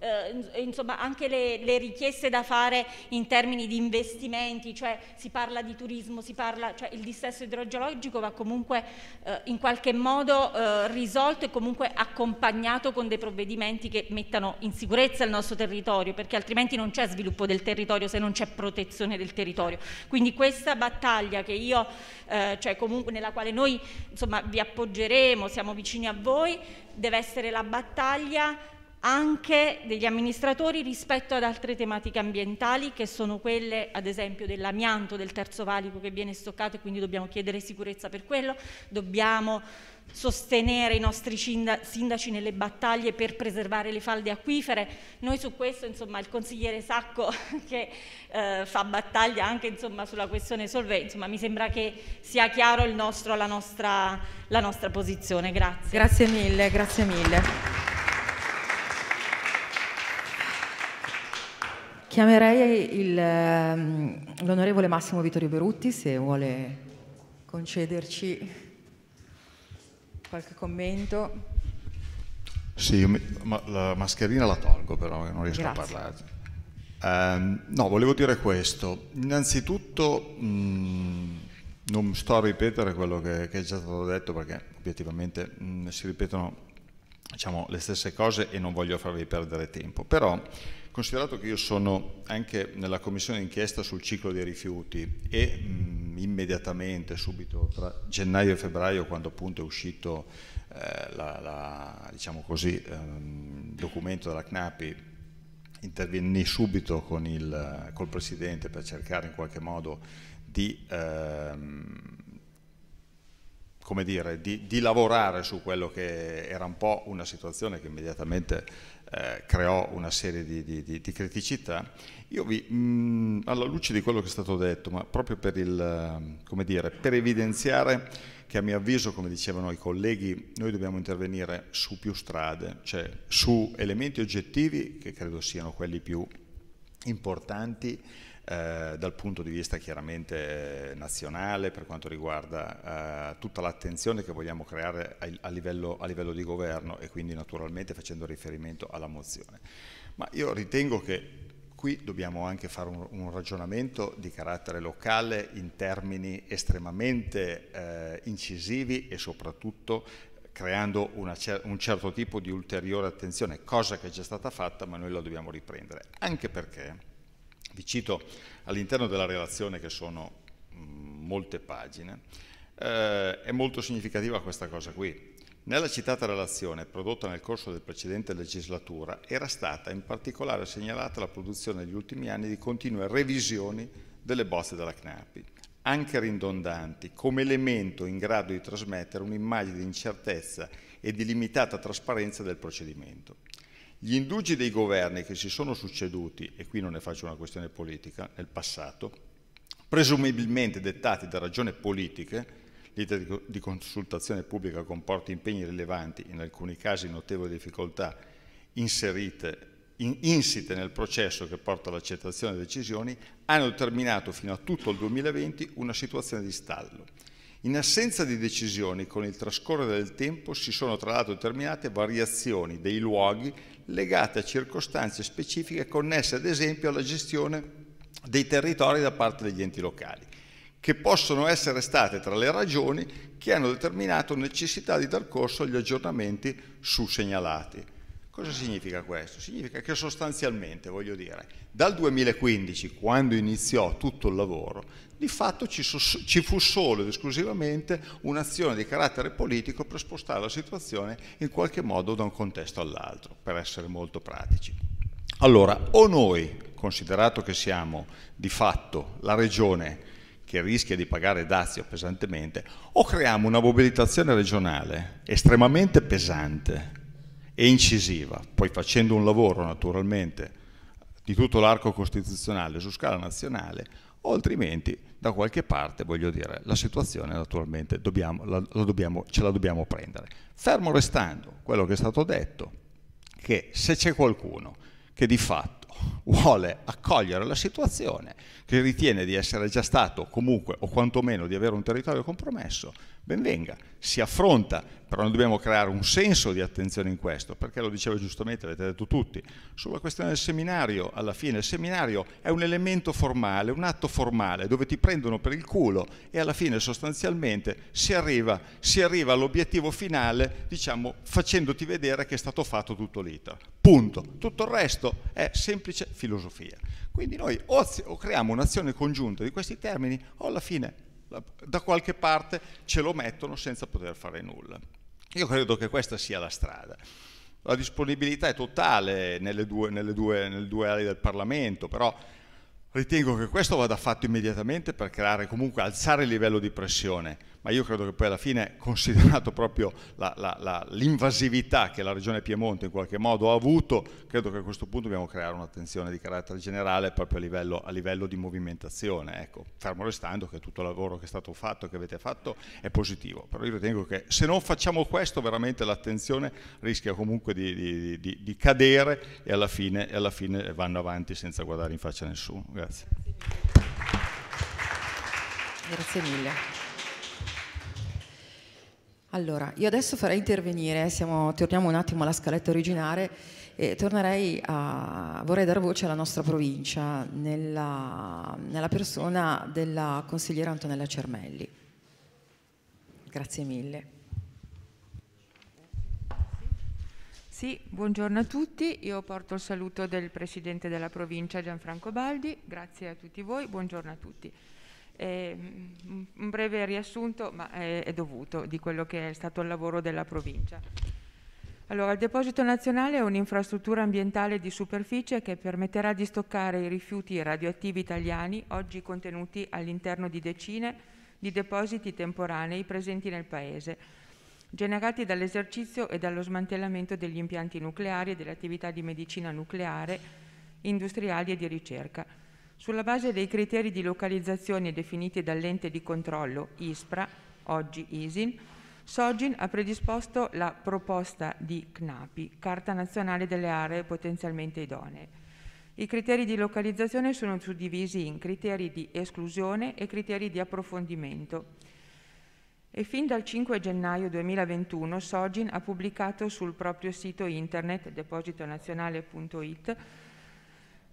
eh, eh, insomma anche le, le, richieste da fare in termini di investimenti, cioè si parla di turismo, si parla, cioè il dissesto idrogeologico va comunque eh, in qualche modo eh, risolto e comunque accompagnato con dei provvedimenti che mettano in sicurezza il nostro territorio, perché altrimenti non c'è sviluppo del territorio se non c'è protezione del territorio. Quindi questa battaglia che io, eh, cioè comunque nella quale noi insomma vi appoggeremo, siamo vicini a voi, deve essere la battaglia anche degli amministratori rispetto ad altre tematiche ambientali che sono quelle ad esempio dell'amianto del terzo valico che viene stoccato e quindi dobbiamo chiedere sicurezza per quello, dobbiamo sostenere i nostri sindaci nelle battaglie per preservare le falde acquifere. Noi su questo, insomma, il consigliere Sacco che eh, fa battaglia anche insomma, sulla questione Solvay, insomma, mi sembra che sia chiaro nostro, la, nostra, la nostra posizione. Grazie. Grazie mille, grazie mille. Chiamerei il, ehm, l'onorevole Massimo Vittorio Berutti se vuole concederci qualche commento. Sì, ma, la mascherina la tolgo però, eh, non riesco Grazie. a parlare. Um, no, volevo dire questo. Innanzitutto mh, mm, non sto a ripetere quello che, che, è già stato detto perché obiettivamente mh, mm, si ripetono diciamo, le stesse cose e non voglio farvi perdere tempo, però Considerato che io sono anche nella commissione d'inchiesta sul ciclo dei rifiuti e mh, mm, immediatamente, subito tra gennaio e febbraio, quando appunto è uscito eh, diciamo così, il ehm, documento della CNAPI, intervenni subito con il, col Presidente per cercare in qualche modo di... Ehm, come dire, di, di, lavorare su quello che era un po' una situazione che immediatamente eh, creò una serie di, di, di, di criticità. Io vi, mh, mm, alla luce di quello che è stato detto, ma proprio per, il, dire, per evidenziare che a mio avviso, come dicevano i colleghi, noi dobbiamo intervenire su più strade, cioè su elementi oggettivi che credo siano quelli più importanti, eh, dal punto di vista chiaramente eh, nazionale per quanto riguarda eh, tutta l'attenzione che vogliamo creare a, a, livello, a livello di governo e quindi naturalmente facendo riferimento alla mozione. Ma io ritengo che qui dobbiamo anche fare un, un, ragionamento di carattere locale in termini estremamente eh, incisivi e soprattutto creando una, un certo tipo di ulteriore attenzione, cosa che è già stata fatta ma noi la dobbiamo riprendere, anche perché vi cito all'interno della relazione che sono mm, molte pagine, eh, è molto significativa questa cosa qui. Nella citata relazione prodotta nel corso del precedente legislatura era stata in particolare segnalata la produzione negli ultimi anni di continue revisioni delle bozze della CNAPI, anche ridondanti, come elemento in grado di trasmettere un'immagine di incertezza e di limitata trasparenza del procedimento. Gli indugi dei governi che si sono succeduti, e qui non ne faccio una questione politica, nel passato, presumibilmente dettati da ragioni politiche, l'iter di consultazione pubblica comporta impegni rilevanti, in alcuni casi notevoli difficoltà inserite insite nel processo che porta all'accettazione delle decisioni hanno determinato fino a tutto il 2020 una situazione di stallo. In assenza di decisioni, con il trascorrere del tempo si sono tra l'altro determinate variazioni dei luoghi legate a circostanze specifiche connesse ad esempio alla gestione dei territori da parte degli enti locali, che possono essere state tra le ragioni che hanno determinato necessità di dar corso agli aggiornamenti su segnalati. Cosa significa questo? Significa che sostanzialmente, voglio dire, dal 2015, quando iniziò tutto il lavoro, di fatto ci, ci fu solo ed esclusivamente un'azione di carattere politico per spostare la situazione in qualche modo da un contesto all'altro, per essere molto pratici. Allora, o noi, considerato che siamo di fatto la regione che rischia di pagare dazio pesantemente, o creiamo una mobilitazione regionale estremamente pesante e incisiva, poi facendo un lavoro naturalmente di tutto l'arco costituzionale su scala nazionale, o altrimenti da qualche parte, voglio dire, la situazione naturalmente dobbiamo, la, la dobbiamo, ce la dobbiamo prendere. Fermo restando quello che è stato detto, che se c'è qualcuno che di fatto vuole accogliere la situazione, che ritiene di essere già stato comunque o quantomeno di avere un territorio compromesso, ben venga, si affronta, però noi dobbiamo creare un senso di attenzione in questo, perché lo diceva giustamente, l'avete detto tutti, sulla questione del seminario, alla fine il seminario è un elemento formale, un atto formale, dove ti prendono per il culo e alla fine sostanzialmente si arriva, si arriva all'obiettivo finale, diciamo, facendoti vedere che è stato fatto tutto l'iter. Punto. Tutto il resto è semplice filosofia. Quindi noi o creiamo un'azione congiunta di questi termini o alla fine da qualche parte ce lo mettono senza poter fare nulla. Io credo che questa sia la strada. La disponibilità è totale nelle due, nelle due, nelle due aree del Parlamento, però ritengo che questo vada fatto immediatamente per creare comunque, alzare il livello di pressione ma io credo che poi alla fine, considerato proprio l'invasività che la Regione Piemonte in qualche modo ha avuto, credo che a questo punto dobbiamo creare un'attenzione di carattere generale proprio a livello, a livello di movimentazione. Ecco, fermo restando che tutto il lavoro che è stato fatto, che avete fatto, è positivo, però io ritengo che se non facciamo questo veramente l'attenzione rischia comunque di, di, di, di cadere e alla, fine, e alla, fine, vanno avanti senza guardare in faccia nessuno. Grazie. Grazie mille. Allora, io adesso farei intervenire, siamo, torniamo un attimo alla scaletta originale e tornerei a, vorrei dare voce alla nostra provincia nella, nella persona della consigliera Antonella Cermelli. Grazie mille. Sì, buongiorno a tutti. Io porto il saluto del Presidente della provincia Gianfranco Baldi. Grazie a tutti voi, buongiorno a tutti. Eh, un breve riassunto, ma è, è, dovuto, di quello che è stato il lavoro della provincia. Allora, il deposito nazionale è un'infrastruttura ambientale di superficie che permetterà di stoccare i rifiuti radioattivi italiani, oggi contenuti all'interno di decine di depositi temporanei presenti nel Paese, generati dall'esercizio e dallo smantellamento degli impianti nucleari e delle attività di medicina nucleare, industriali e di ricerca sulla base dei criteri di localizzazione definiti dall'ente di controllo ISPRA, oggi ISIN, Sogin ha predisposto la proposta di CNAPI, Carta Nazionale delle Aree Potenzialmente Idonee. I criteri di localizzazione sono suddivisi in criteri di esclusione e criteri di approfondimento. E fin dal 5 gennaio 2021 Sogin ha pubblicato sul proprio sito internet depositonazionale.it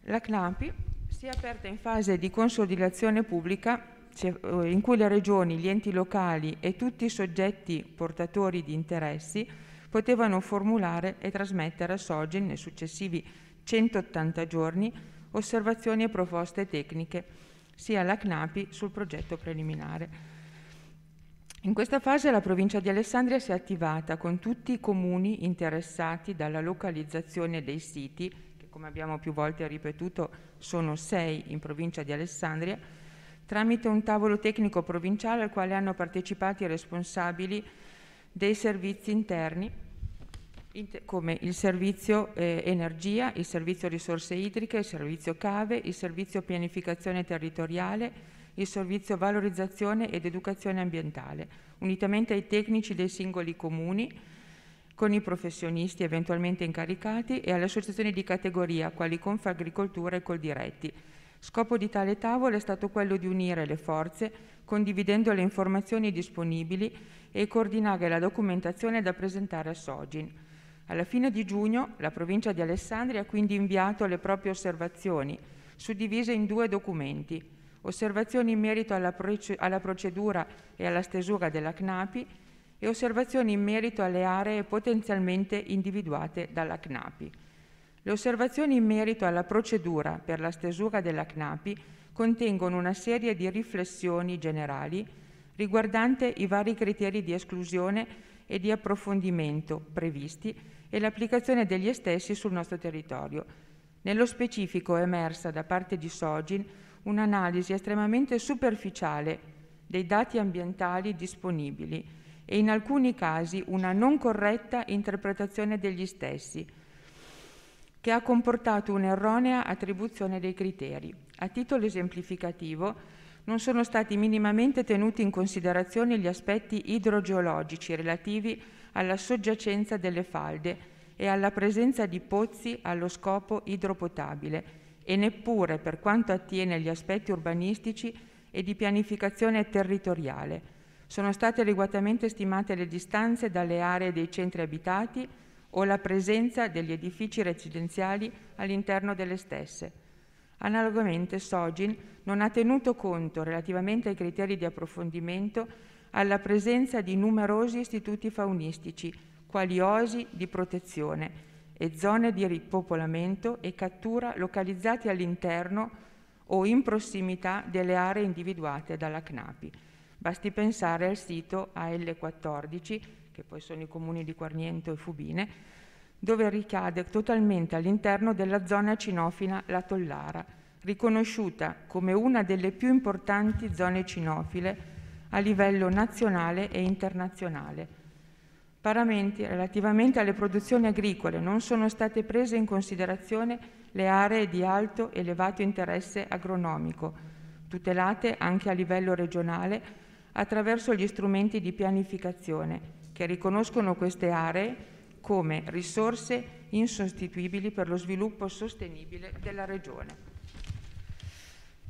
la CNAPI si è aperta in fase di consolidazione pubblica cioè, eh, in cui le regioni, gli enti locali e tutti i soggetti portatori di interessi potevano formulare e trasmettere a Sogin nei successivi 180 giorni osservazioni e proposte tecniche sia alla CNAPI sul progetto preliminare. In questa fase la provincia di Alessandria si è attivata con tutti i comuni interessati dalla localizzazione dei siti come abbiamo più volte ripetuto sono sei in provincia di Alessandria, tramite un tavolo tecnico provinciale al quale hanno partecipato i responsabili dei servizi interni come il servizio eh, energia, il servizio risorse idriche, il servizio cave, il servizio pianificazione territoriale, il servizio valorizzazione ed educazione ambientale, unitamente ai tecnici dei singoli comuni, con i professionisti eventualmente incaricati e alle associazioni di categoria quali Confagricoltura e Coldiretti. Scopo di tale tavolo è stato quello di unire le forze, condividendo le informazioni disponibili e coordinare la documentazione da presentare a Sogin. Alla fine di giugno la provincia di Alessandria ha quindi inviato le proprie osservazioni, suddivise in due documenti, osservazioni in merito alla, procedura e alla stesura della CNAPI e osservazioni in merito alle aree potenzialmente individuate dalla CNAPI. Le osservazioni in merito alla procedura per la stesura della CNAPI contengono una serie di riflessioni generali riguardante i vari criteri di esclusione e di approfondimento previsti e l'applicazione degli stessi sul nostro territorio. Nello specifico è emersa da parte di Sogin un'analisi estremamente superficiale dei dati ambientali disponibili e in alcuni casi una non corretta interpretazione degli stessi, che ha comportato un'erronea attribuzione dei criteri. A titolo esemplificativo, non sono stati minimamente tenuti in considerazione gli aspetti idrogeologici relativi alla soggiacenza delle falde e alla presenza di pozzi allo scopo idropotabile e neppure per quanto attiene agli aspetti urbanistici e di pianificazione territoriale sono state adeguatamente stimate le distanze dalle aree dei centri abitati o la presenza degli edifici residenziali all'interno delle stesse. Analogamente Sogin non ha tenuto conto, relativamente ai criteri di approfondimento, alla presenza di numerosi istituti faunistici, quali osi di protezione e zone di ripopolamento e cattura localizzati all'interno o in prossimità delle aree individuate dalla CNAPI. Basti pensare al sito AL14, che poi sono i comuni di Quarniento e Fubine, dove ricade totalmente all'interno della zona cinofila La Tollara, riconosciuta come una delle più importanti zone cinofile a livello nazionale e internazionale. Paramenti relativamente alle produzioni agricole non sono state prese in considerazione le aree di alto elevato interesse agronomico, tutelate anche a livello regionale attraverso gli strumenti di pianificazione che riconoscono queste aree come risorse insostituibili per lo sviluppo sostenibile della regione.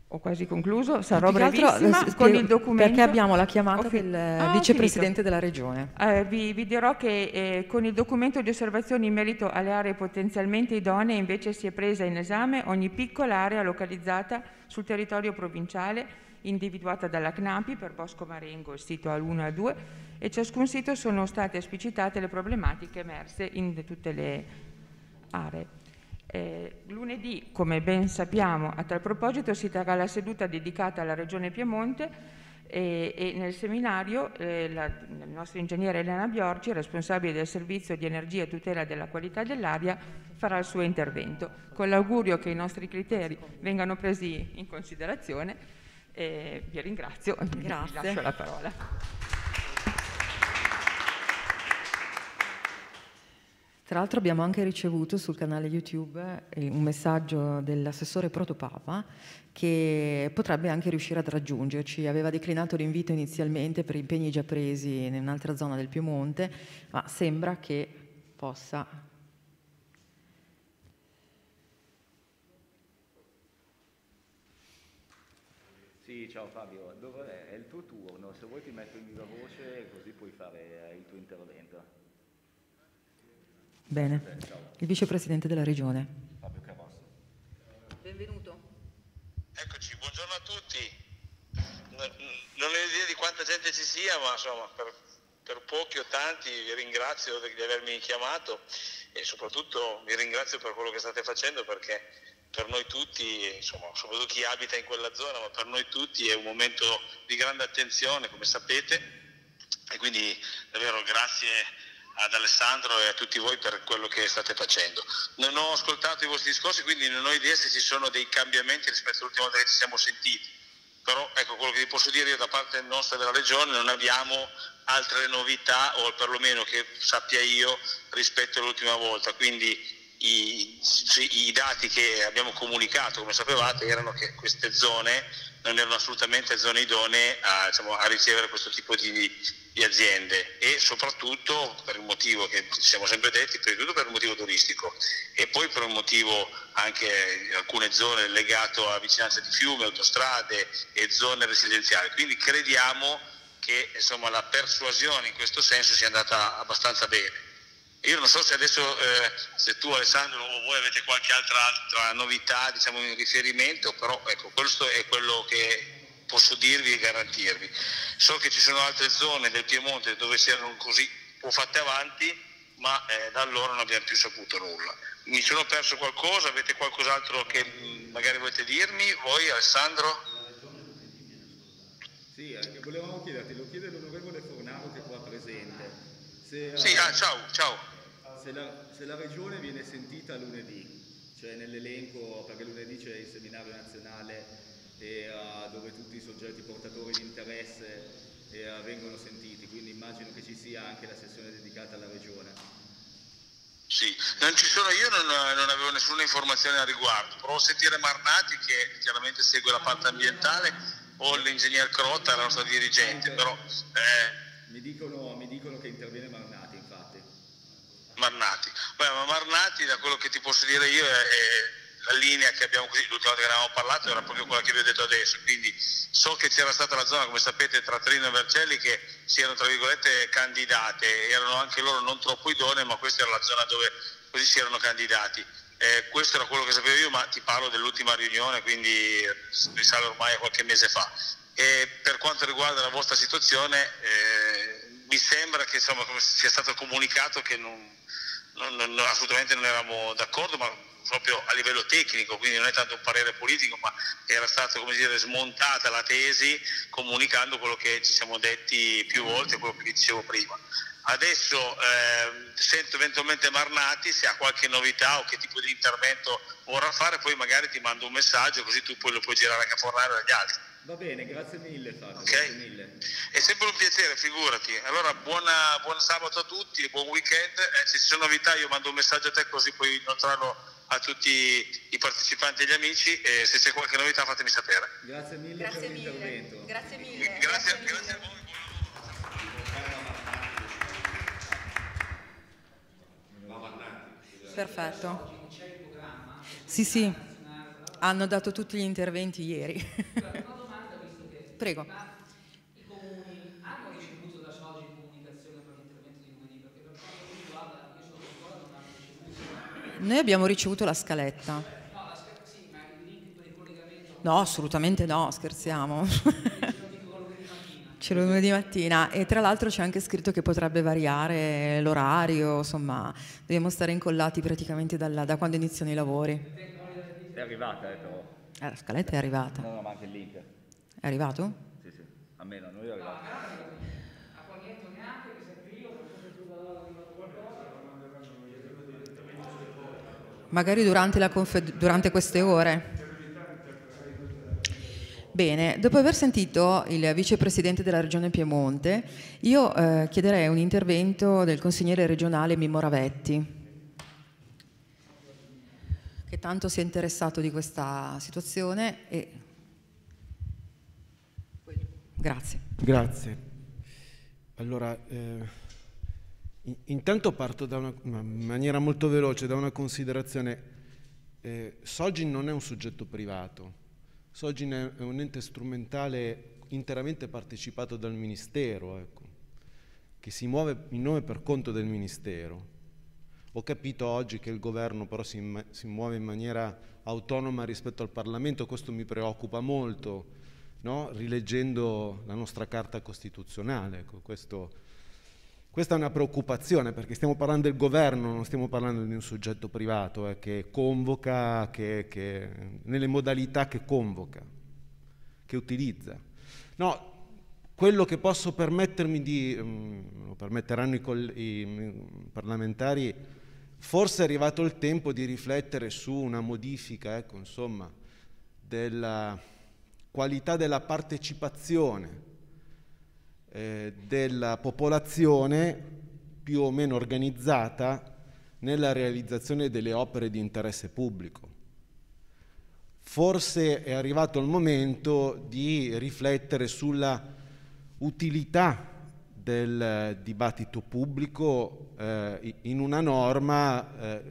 Ho quasi concluso, sarò brevissima altro, eh, con il documento. Perché abbiamo la chiamata del eh, ah, vicepresidente della regione. Eh, vi, vi, dirò che eh, con il documento di osservazioni in merito alle aree potenzialmente idonee invece si è presa in esame ogni piccola area localizzata sul territorio provinciale individuata dalla CNAPI per Bosco Marengo, il sito al 1 e al 2, e ciascun sito sono state esplicitate le problematiche emerse in tutte le aree. Eh, lunedì, come ben sappiamo, a tal proposito si terrà la seduta dedicata alla Regione Piemonte e, e nel seminario eh, la, il nostro ingegnere Elena Biorgi, responsabile del servizio di energia e tutela della qualità dell'aria, farà il suo intervento, con l'augurio che i nostri criteri vengano presi in considerazione e vi ringrazio e vi lascio la parola. Tra l'altro abbiamo anche ricevuto sul canale YouTube eh, un messaggio dell'assessore Protopapa che potrebbe anche riuscire ad raggiungerci. Aveva declinato l'invito inizialmente per impegni già presi in un'altra zona del Piemonte, ma sembra che possa Sì, ciao oh, Fabio, Dove è il tuo turno, se vuoi ti metto in viva voce così puoi fare eh, il tuo intervento. Bene, Bene il vicepresidente della regione. Fabio Cavasso. Benvenuto. Eccoci, buongiorno a tutti. Non ho idea di quanta gente ci sia, ma insomma, per, per pochi o tanti vi ringrazio di avermi chiamato e soprattutto vi ringrazio per quello che state facendo perché per noi tutti, insomma, soprattutto chi abita in quella zona, ma per noi tutti è un momento di grande attenzione, come sapete, e quindi davvero grazie ad Alessandro e a tutti voi per quello che state facendo. Non ho ascoltato i vostri discorsi, quindi non ho idea se ci sono dei cambiamenti rispetto all'ultima volta che ci siamo sentiti, però ecco quello che vi posso dire io da parte nostra della Regione non abbiamo altre novità o perlomeno che sappia io rispetto all'ultima volta, quindi i, i, dati che abbiamo comunicato, come sapevate, erano che queste zone non erano assolutamente zone idonee a, diciamo, a ricevere questo tipo di, di, aziende e soprattutto per un motivo che ci siamo sempre detti, prima di tutto per un motivo turistico e poi per un motivo anche in alcune zone legato a vicinanza di fiumi, autostrade e zone residenziali. Quindi crediamo che insomma, la persuasione in questo senso sia andata abbastanza bene. Io non so se adesso, eh, se tu Alessandro o voi avete qualche altra, altra novità diciamo, in riferimento, però ecco, questo è quello che posso dirvi e garantirvi. So che ci sono altre zone del Piemonte dove si erano così un po' fatte avanti, ma eh, da allora non abbiamo più saputo nulla. Mi sono perso qualcosa, avete qualcos'altro che mm, magari volete dirmi? Voi Alessandro? Sì, anche eh, volevamo chiederti, lo chiede l'onorevole Fornaro che è qua presente. Se, sì, uh... ah, ciao, ciao se la, se la regione viene sentita lunedì, cioè nell'elenco, perché lunedì c'è il seminario nazionale e, uh, dove tutti i soggetti portatori di interesse e, uh, vengono sentiti, quindi immagino che ci sia anche la sessione dedicata alla regione. Sì, non ci sono, io non, non avevo nessuna informazione al riguardo, provo a sentire Marnati che chiaramente segue la parte ambientale o l'ingegner Crotta, la nostra dirigente, però... Eh. Mi dicono Marnati. Beh, ma Marnati, da quello che ti posso dire io, è, è la linea che abbiamo così, l'ultima volta che ne avevamo parlato era proprio quella che vi ho detto adesso, quindi so che c'era stata la zona, come sapete, tra Trino e Vercelli che si erano, tra virgolette, candidate, erano anche loro non troppo idonee, ma questa era la zona dove così si erano candidati. Eh, questo era quello che sapevo io, ma ti parlo dell'ultima riunione, quindi risale ormai a qualche mese fa. E per quanto riguarda la vostra situazione, eh, mi sembra che insomma, sia stato comunicato che non, assolutamente non eravamo d'accordo, ma proprio a livello tecnico, quindi non è tanto un parere politico, ma era stata dire, smontata la tesi comunicando quello che ci siamo detti più volte, quello che dicevo prima. Adesso eh, sento eventualmente Marnati se ha qualche novità o che tipo di intervento vorrà fare, poi magari ti mando un messaggio così tu poi lo puoi girare anche a Fornare agli altri. Va bene, grazie mille Fabio. Okay. Grazie mille. È sempre un piacere, figurati. Allora buona, buon sabato a tutti e buon weekend. Eh, se ci sono novità io mando un messaggio a te così puoi inoltrarlo a tutti i partecipanti e gli amici e se c'è qualche novità fatemi sapere. Grazie mille grazie per mille. l'intervento. Grazie mille. Grazie, grazie, mille. grazie a voi. Perfetto. Sì, sì, hanno dato tutti gli interventi ieri. Grazie. Prego. I comuni hanno ricevuto da Sogi comunicazione per l'intervento di lunedì? Perché per quanto riguarda, io sono ancora non hanno ricevuto. Noi abbiamo ricevuto la scaletta. No, la scaletta sì, ma il link per il collegamento. No, assolutamente no, scherziamo. C'è lunedì mattina e tra l'altro c'è anche scritto che potrebbe variare l'orario, insomma, dobbiamo stare incollati praticamente dalla, da quando iniziano i lavori. È arrivata, eh, però. Eh, la scaletta è arrivata. No, no, ma anche il link. È arrivato? Sì, sì, a me no, noi è arrivato. Magari durante, durante queste ore. Bene, dopo aver sentito il vicepresidente della Regione Piemonte, io eh, chiederei un intervento del consigliere regionale Mimmo Ravetti che tanto si è interessato di questa situazione e Grazie. Grazie. Allora, eh, intanto parto da una, una, maniera molto veloce, da una considerazione. Eh, Sogin non è un soggetto privato, Sogin è un ente strumentale interamente partecipato dal Ministero, ecco, che si muove in nome per conto del Ministero. Ho capito oggi che il governo però si, si muove in maniera autonoma rispetto al Parlamento, questo mi preoccupa molto, no? rileggendo la nostra carta costituzionale. Ecco, questo, questa è una preoccupazione perché stiamo parlando del governo, non stiamo parlando di un soggetto privato eh, che convoca, che, che, nelle modalità che convoca, che utilizza. No, quello che posso permettermi di, mh, mm, lo permetteranno i, coll- i mm, parlamentari, forse è arrivato il tempo di riflettere su una modifica, ecco, insomma, della, qualità della partecipazione eh, della popolazione più o meno organizzata nella realizzazione delle opere di interesse pubblico. Forse è arrivato il momento di riflettere sulla utilità del dibattito pubblico eh, in una norma eh,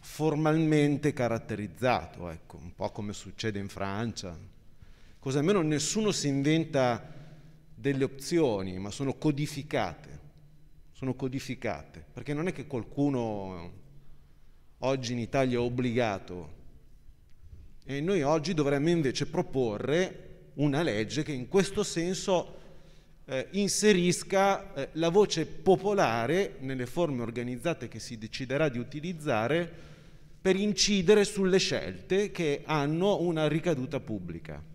formalmente caratterizzata, ecco, un po' come succede in Francia, cose almeno nessuno si inventa delle opzioni, ma sono codificate, sono codificate, perché non è che qualcuno oggi in Italia è obbligato e noi oggi dovremmo invece proporre una legge che in questo senso eh, inserisca eh, la voce popolare nelle forme organizzate che si deciderà di utilizzare per incidere sulle scelte che hanno una ricaduta pubblica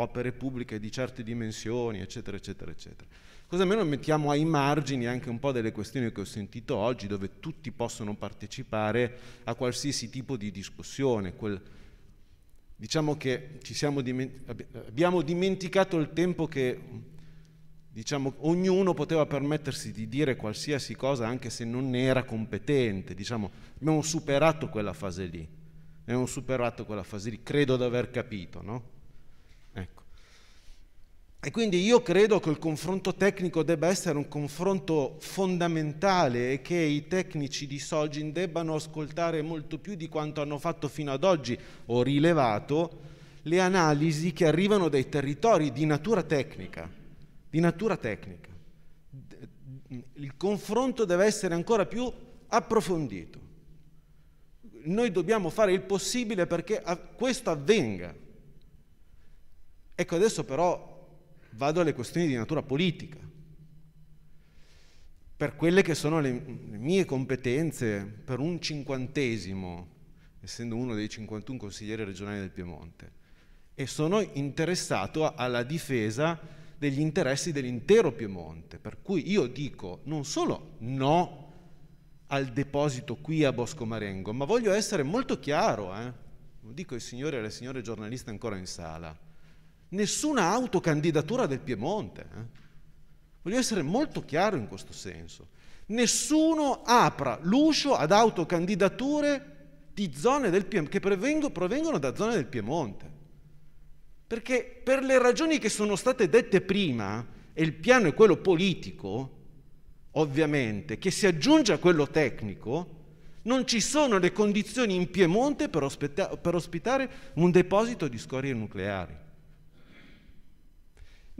opere pubbliche di certe dimensioni, eccetera, eccetera, eccetera. Così almeno mettiamo ai margini anche un po' delle questioni che ho sentito oggi, dove tutti possono partecipare a qualsiasi tipo di discussione. Quel, diciamo che diment abbiamo dimenticato il tempo che diciamo, ognuno poteva permettersi di dire qualsiasi cosa anche se non ne era competente. Diciamo, abbiamo superato quella fase lì. Abbiamo superato quella fase lì, credo di aver capito, no? E quindi io credo che il confronto tecnico debba essere un confronto fondamentale e che i tecnici di Sogin debbano ascoltare molto più di quanto hanno fatto fino ad oggi. Ho rilevato le analisi che arrivano dai territori di natura tecnica, di natura tecnica. Mm, il confronto deve essere ancora più approfondito. Noi dobbiamo fare il possibile perché questo avvenga. Ecco, adesso però vado alle questioni di natura politica, per quelle che sono le, le mie competenze, per un cinquantesimo, essendo uno dei 51 consiglieri regionali del Piemonte, e sono interessato a, alla difesa degli interessi dell'intero Piemonte, per cui io dico non solo no al deposito qui a Bosco Marengo, ma voglio essere molto chiaro, eh? lo dico ai signori e alle signore giornaliste ancora in sala nessuna autocandidatura del Piemonte. Eh? Voglio essere molto chiaro in questo senso. Nessuno apra l'uscio ad autocandidature Piem- che prevengo- provengono da zone del Piemonte. Perché per le ragioni che sono state dette prima, e il piano è quello politico, ovviamente, che si aggiunge a quello tecnico, non ci sono le condizioni in Piemonte per, ospita- per ospitare un deposito di scorie nucleari.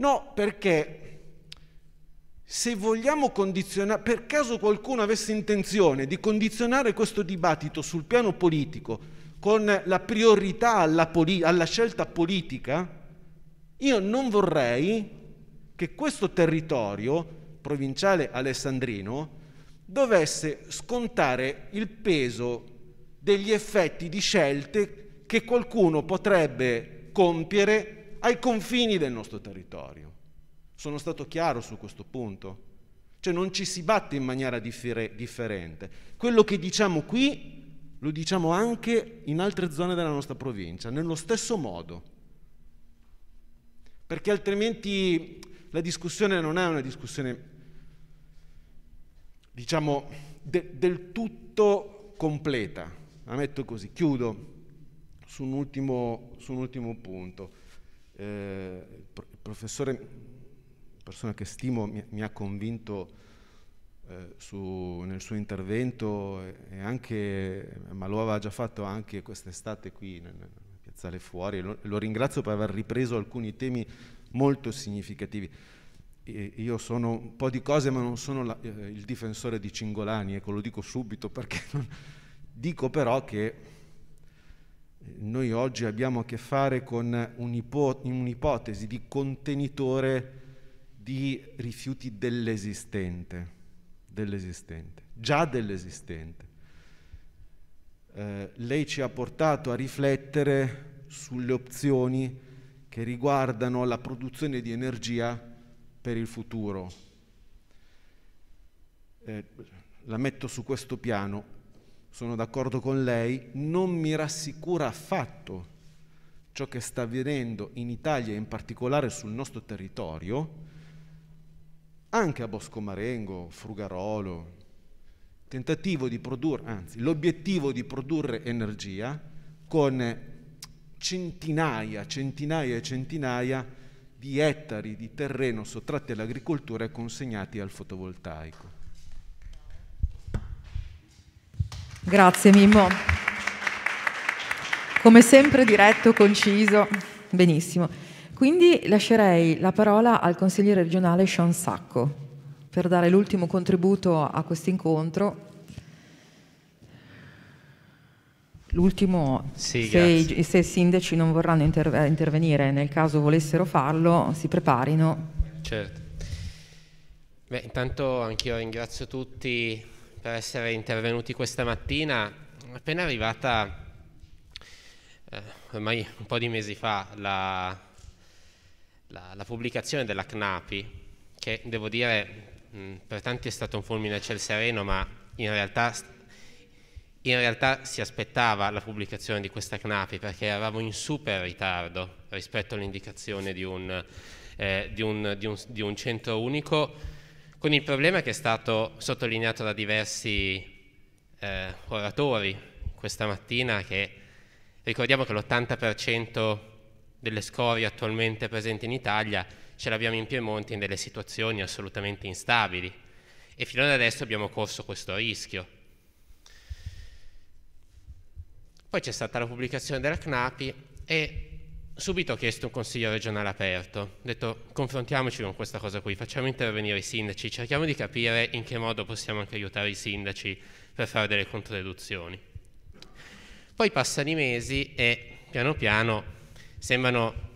No, perché se vogliamo condizionare, per caso qualcuno avesse intenzione di condizionare questo dibattito sul piano politico con la priorità alla, poli- alla scelta politica, io non vorrei che questo territorio provinciale alessandrino dovesse scontare il peso degli effetti di scelte che qualcuno potrebbe compiere ai confini del nostro territorio. Sono stato chiaro su questo punto? Cioè non ci si batte in maniera differ- differente. Quello che diciamo qui lo diciamo anche in altre zone della nostra provincia, nello stesso modo. Perché altrimenti la discussione non è una discussione, diciamo, de- del tutto completa. La metto così, chiudo su un ultimo, su un ultimo punto eh, il professore, persona che stimo, mi, mi ha convinto eh, su, nel suo intervento, anche, ma lo aveva già fatto anche quest'estate qui nel, nel piazzale fuori, lo, lo ringrazio per aver ripreso alcuni temi molto significativi io sono un po' di cose, ma non sono la, eh, il difensore di Cingolani, ecco, lo dico subito perché non... dico però che noi oggi abbiamo a che fare con un'ipotesi di contenitore di rifiuti dell'esistente, dell'esistente già dell'esistente. Eh, lei ci ha portato a riflettere sulle opzioni che riguardano la produzione di energia per il futuro. Eh, la metto su questo piano sono d'accordo con lei, non mi rassicura affatto ciò che sta avvenendo in Italia e in particolare sul nostro territorio, anche a Bosco Marengo, Frugarolo, tentativo di produrre, anzi l'obiettivo di produrre energia con centinaia, centinaia e centinaia di ettari di terreno sottratti all'agricoltura e consegnati al fotovoltaico. Grazie Mimmo. Come sempre diretto, conciso, benissimo. Quindi lascerei la parola al consigliere regionale Sean Sacco per dare l'ultimo contributo a questo incontro. L'ultimo, sì, se, se, i sindaci non vorranno interve intervenire, nel caso volessero farlo, si preparino. Certo. Beh, intanto anch'io ringrazio tutti per essere intervenuti questa mattina. Appena arrivata, eh, ormai un po' di mesi fa, la, la, la pubblicazione della CNAPI, che devo dire mh, mm, per tanti è stato un fulmine a ciel sereno, ma in realtà, in realtà si aspettava la pubblicazione di questa CNAPI perché eravamo in super ritardo rispetto all'indicazione di un, eh, di un, di un, di un centro unico con il problema che è stato sottolineato da diversi eh, oratori questa mattina, che ricordiamo che l'80% delle scorie attualmente presenti in Italia ce l'abbiamo in Piemonte in delle situazioni assolutamente instabili e fino ad adesso abbiamo corso questo rischio. Poi c'è stata la pubblicazione della CNAPI e subito ho chiesto un consiglio regionale aperto, ho detto confrontiamoci con questa cosa qui, facciamo intervenire i sindaci, cerchiamo di capire in che modo possiamo anche aiutare i sindaci per fare delle controdeduzioni. Poi passano i mesi e piano piano sembrano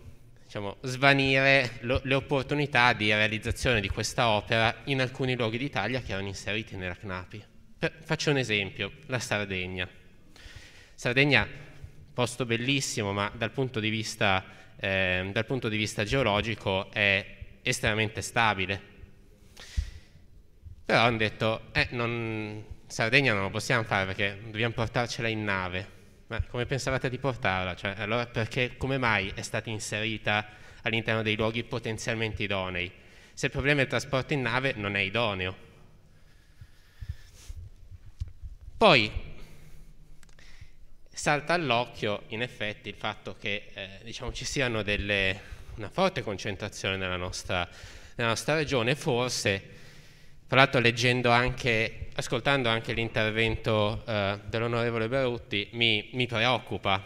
diciamo, svanire lo, le opportunità di realizzazione di questa opera in alcuni luoghi d'Italia che erano inseriti nella CNAPI. Per, faccio un esempio, la Sardegna. Sardegna posto bellissimo, ma dal punto di vista, eh, dal punto di vista geologico è estremamente stabile. Però hanno detto, eh, non, Sardegna non lo possiamo fare perché dobbiamo portarcela in nave. Ma come pensavate di portarla? Cioè, allora perché, come mai è stata inserita all'interno dei luoghi potenzialmente idonei? Se il problema è il trasporto in nave, non è idoneo. Poi, Salta all'occhio in effetti il fatto che eh, diciamo, ci siano delle, una forte concentrazione nella nostra, nella nostra regione, forse tra l'altro leggendo anche, ascoltando anche l'intervento eh, dell'onorevole Berutti, mi, mi, preoccupa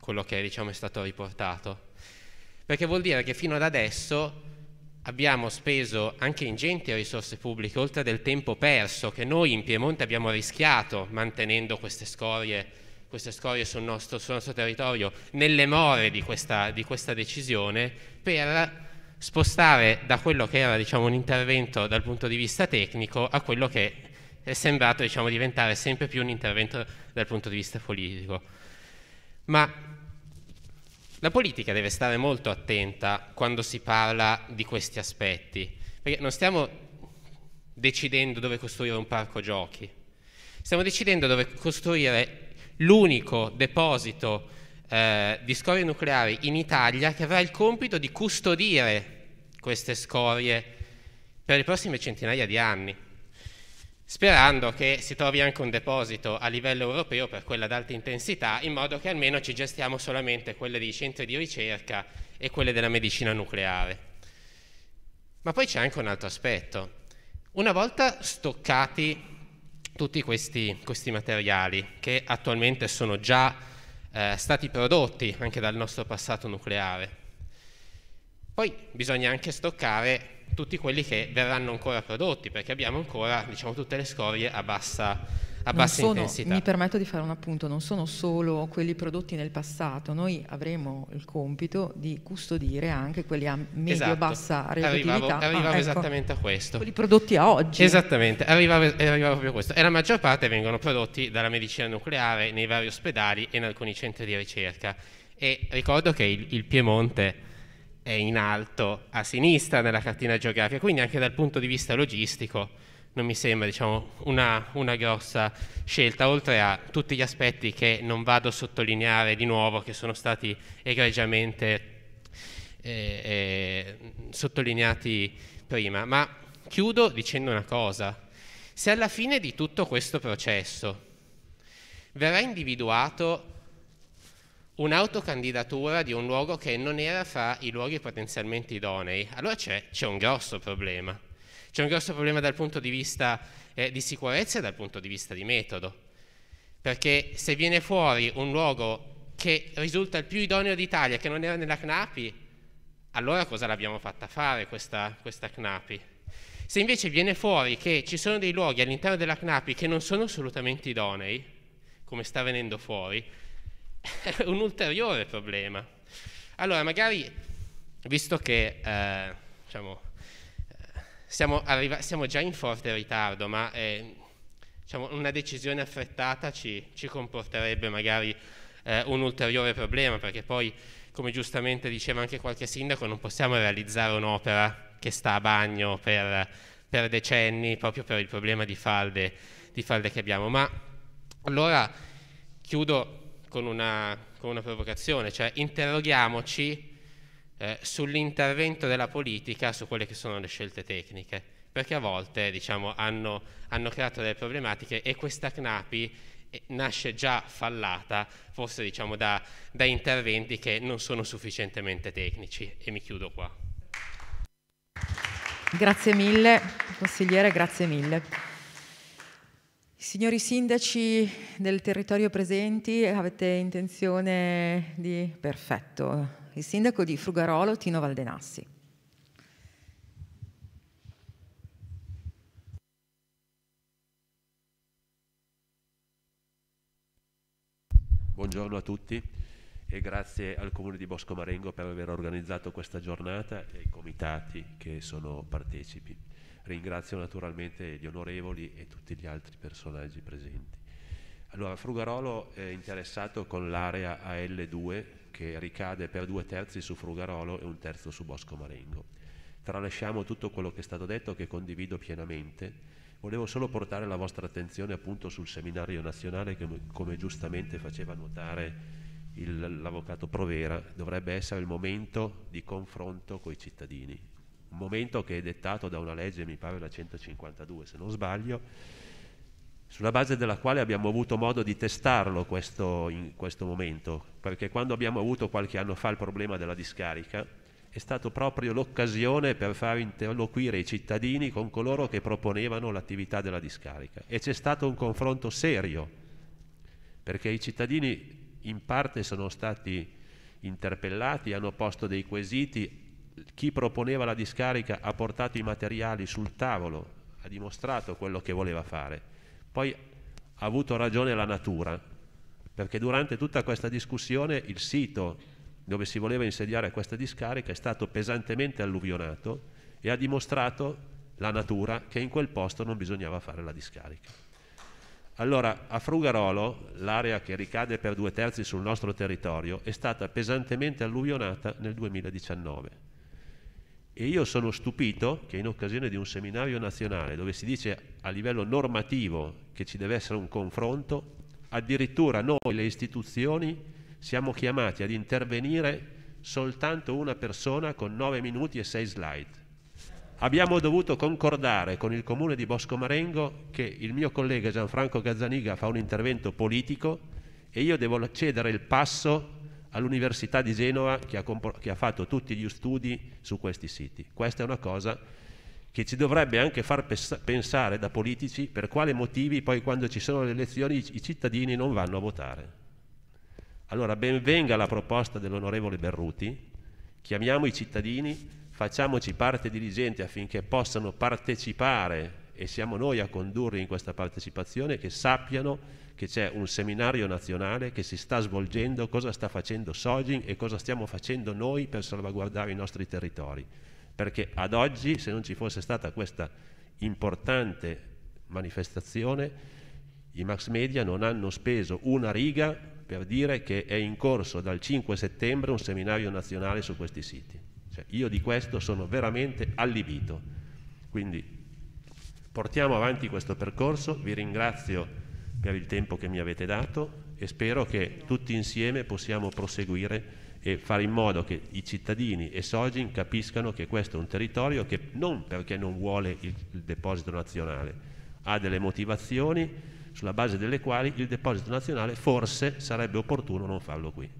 quello che diciamo, è stato riportato, perché vuol dire che fino ad adesso abbiamo speso anche ingenti risorse pubbliche, oltre del tempo perso che noi in Piemonte abbiamo rischiato mantenendo queste scorie queste scorie sul nostro, sul nostro territorio nelle more di questa, di questa, decisione per spostare da quello che era diciamo, un intervento dal punto di vista tecnico a quello che è sembrato diciamo, diventare sempre più un intervento dal punto di vista politico. Ma la politica deve stare molto attenta quando si parla di questi aspetti, perché non stiamo decidendo dove costruire un parco giochi, stiamo decidendo dove costruire l'unico deposito eh, di scorie nucleari in Italia che avrà il compito di custodire queste scorie per le prossime centinaia di anni, sperando che si trovi anche un deposito a livello europeo per quella ad alta intensità, in modo che almeno ci gestiamo solamente quelle dei centri di ricerca e quelle della medicina nucleare. Ma poi c'è anche un altro aspetto. Una volta stoccati tutti questi, questi materiali che attualmente sono già eh, stati prodotti anche dal nostro passato nucleare. Poi bisogna anche stoccare tutti quelli che verranno ancora prodotti perché abbiamo ancora diciamo, tutte le scorie a bassa a bassa sono, intensità. Mi permetto di fare un appunto, non sono solo quelli prodotti nel passato, noi avremo il compito di custodire anche quelli a medio-bassa esatto. radioattività. Arrivavo, arrivavo ah, ecco, esattamente a questo. Quelli prodotti a oggi. Esattamente, arrivavo, arrivavo proprio a questo. E la maggior parte vengono prodotti dalla medicina nucleare nei vari ospedali e in alcuni centri di ricerca. E ricordo che il, il Piemonte è in alto a sinistra nella cartina geografica, quindi anche dal punto di vista logistico non mi sembra diciamo, una, una, grossa scelta, oltre a tutti gli aspetti che non vado a sottolineare di nuovo, che sono stati egregiamente eh, eh, sottolineati prima. Ma chiudo dicendo una cosa, se alla fine di tutto questo processo verrà individuato un'autocandidatura di un luogo che non era fra i luoghi potenzialmente idonei, allora c'è, c'è un grosso problema c'è un grosso problema dal punto di vista eh, di sicurezza e dal punto di vista di metodo, perché se viene fuori un luogo che risulta il più idoneo d'Italia, che non era nella CNAPI, allora cosa l'abbiamo fatta fare questa, questa CNAPI? Se invece viene fuori che ci sono dei luoghi all'interno della CNAPI che non sono assolutamente idonei, come sta venendo fuori, è un ulteriore problema. Allora, magari, visto che eh, diciamo, siamo, siamo, già in forte ritardo, ma eh, diciamo, una decisione affrettata ci, ci comporterebbe magari eh, un ulteriore problema, perché poi, come giustamente diceva anche qualche sindaco, non possiamo realizzare un'opera che sta a bagno per, per decenni, proprio per il problema di falde, di falde, che abbiamo. Ma allora chiudo con una, con una provocazione, cioè interroghiamoci eh, sull'intervento della politica su quelle che sono le scelte tecniche, perché a volte diciamo, hanno, hanno creato delle problematiche e questa CNAPI eh, nasce già fallata, forse diciamo, da, da interventi che non sono sufficientemente tecnici. E mi chiudo qua. Grazie mille, consigliere, grazie mille. Signori sindaci del territorio presenti, avete intenzione di... Perfetto, il sindaco di Frugarolo Tino Valdenassi. Buongiorno a tutti e grazie al Comune di Bosco Marengo per aver organizzato questa giornata e ai comitati che sono partecipi. Ringrazio naturalmente gli onorevoli e tutti gli altri personaggi presenti. Allora, Frugarolo è interessato con l'area AL2 che ricade per due terzi su Frugarolo e un terzo su Bosco Marengo. Tralasciamo tutto quello che è stato detto che condivido pienamente. Volevo solo portare la vostra attenzione appunto sul seminario nazionale che come giustamente faceva notare il, l'avvocato Provera, dovrebbe essere il momento di confronto con i cittadini. Un momento che è dettato da una legge, mi pare la 152 se non sbaglio, sulla base della quale abbiamo avuto modo di testarlo questo, in questo momento, perché quando abbiamo avuto qualche anno fa il problema della discarica è stata proprio l'occasione per far interloquire i cittadini con coloro che proponevano l'attività della discarica e c'è stato un confronto serio, perché i cittadini in parte sono stati interpellati, hanno posto dei quesiti, chi proponeva la discarica ha portato i materiali sul tavolo, ha dimostrato quello che voleva fare poi ha avuto ragione la natura, perché durante tutta questa discussione il sito dove si voleva insediare questa discarica è stato pesantemente alluvionato e ha dimostrato la natura che in quel posto non bisognava fare la discarica. Allora, a Frugarolo, l'area che ricade per due terzi sul nostro territorio, è stata pesantemente alluvionata nel 2019 e io sono stupito che in occasione di un seminario nazionale dove si dice a livello normativo che ci deve essere un confronto, addirittura noi le istituzioni siamo chiamati ad intervenire soltanto una persona con 9 minuti e 6 slide. Abbiamo dovuto concordare con il comune di Bosco Marengo che il mio collega Gianfranco Gazzaniga fa un intervento politico e io devo cedere il passo all'Università di Genova che ha, che ha, fatto tutti gli studi su questi siti. Questa è una cosa che ci dovrebbe anche far pensare da politici per quale motivi poi quando ci sono le elezioni i cittadini non vanno a votare. Allora benvenga la proposta dell'onorevole Berruti, chiamiamo i cittadini, facciamoci parte dirigente affinché possano partecipare e siamo noi a condurre in questa partecipazione, che sappiano che c'è un seminario nazionale che si sta svolgendo, cosa sta facendo Sogin e cosa stiamo facendo noi per salvaguardare i nostri territori. Perché ad oggi, se non ci fosse stata questa importante manifestazione, i mass media non hanno speso una riga per dire che è in corso dal 5 settembre un seminario nazionale su questi siti. Cioè, io di questo sono veramente allibito. Quindi Portiamo avanti questo percorso, vi ringrazio per il tempo che mi avete dato e spero che tutti insieme possiamo proseguire e fare in modo che i cittadini e Sogin capiscano che questo è un territorio che non perché non vuole il, il, deposito nazionale, ha delle motivazioni sulla base delle quali il deposito nazionale forse sarebbe opportuno non farlo qui,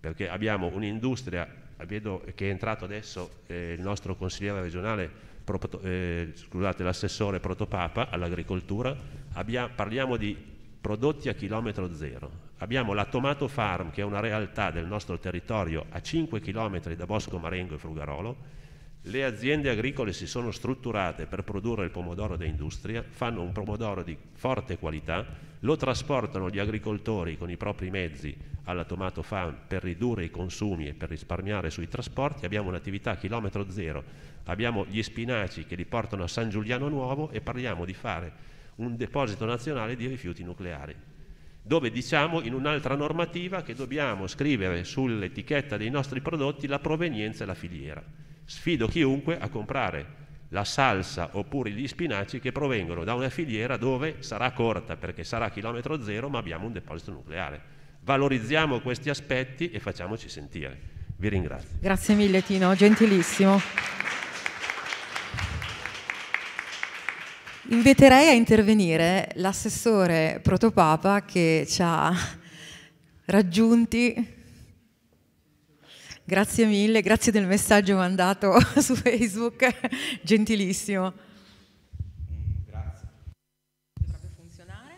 perché abbiamo un'industria, vedo che è entrato adesso eh, il nostro consigliere regionale eh, scusate, l'assessore protopapa all'agricoltura, parliamo di prodotti a chilometro zero. Abbiamo la Tomato Farm, che è una realtà del nostro territorio a 5 km da Bosco Marengo e Frugarolo, le aziende agricole si sono strutturate per produrre il pomodoro da industria, fanno un pomodoro di forte qualità, lo trasportano gli agricoltori con i propri mezzi alla Tomato Farm per ridurre i consumi e per risparmiare sui trasporti, abbiamo un'attività a chilometro zero abbiamo gli spinaci che li portano a San Giuliano Nuovo e parliamo di fare un deposito nazionale di rifiuti nucleari, dove diciamo in un'altra normativa che dobbiamo scrivere sull'etichetta dei nostri prodotti la provenienza e la filiera. Sfido chiunque a comprare la salsa oppure gli spinaci che provengono da una filiera dove sarà corta perché sarà chilometro zero ma abbiamo un deposito nucleare. Valorizziamo questi aspetti e facciamoci sentire. Vi ringrazio. Grazie mille Tino, gentilissimo. Inviterei a intervenire l'assessore Protopapa che ci ha raggiunti. Grazie mille, grazie del messaggio mandato su Facebook, gentilissimo. Grazie. Dovrebbe funzionare?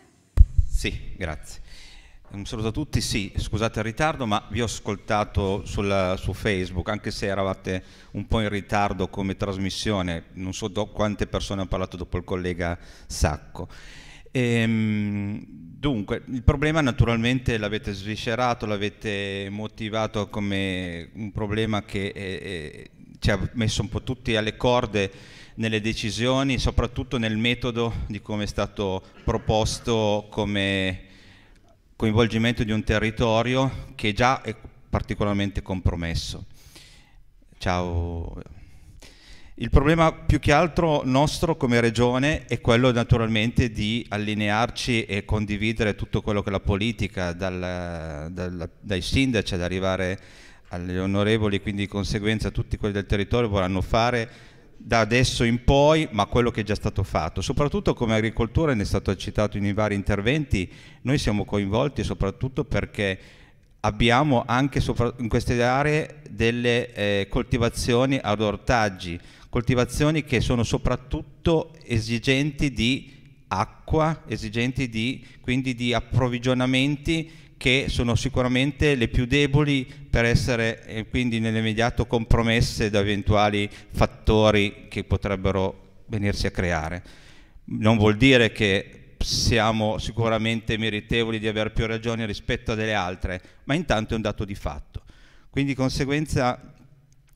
Sì, grazie. Un saluto a tutti, sì, scusate il ritardo, ma vi ho ascoltato sul, su Facebook, anche se eravate un po' in ritardo come trasmissione, non so quante persone hanno parlato dopo il collega Sacco. Ehm, dunque, il problema naturalmente l'avete sviscerato, l'avete motivato come un problema che eh, eh ci ha messo un po' tutti alle corde nelle decisioni, soprattutto nel metodo di come è stato proposto come coinvolgimento di un territorio che già è particolarmente compromesso. Ciao. Il problema più che altro nostro come regione è quello naturalmente di allinearci e condividere tutto quello che la politica, dal, dal, dai sindaci ad arrivare agli onorevoli, quindi di conseguenza tutti quelli del territorio vorranno fare da adesso in poi, ma quello che è già stato fatto. Soprattutto come agricoltura, ne è stato citato in vari interventi, noi siamo coinvolti soprattutto perché abbiamo anche in queste aree delle eh, coltivazioni ad ortaggi, coltivazioni che sono soprattutto esigenti di acqua, esigenti di, quindi di approvvigionamenti che sono sicuramente le più deboli per essere eh, quindi nell'immediato compromesse da eventuali fattori che potrebbero venirsi a creare. Non vuol dire che siamo sicuramente meritevoli di avere più ragioni rispetto a delle altre, ma intanto è un dato di fatto. Quindi di conseguenza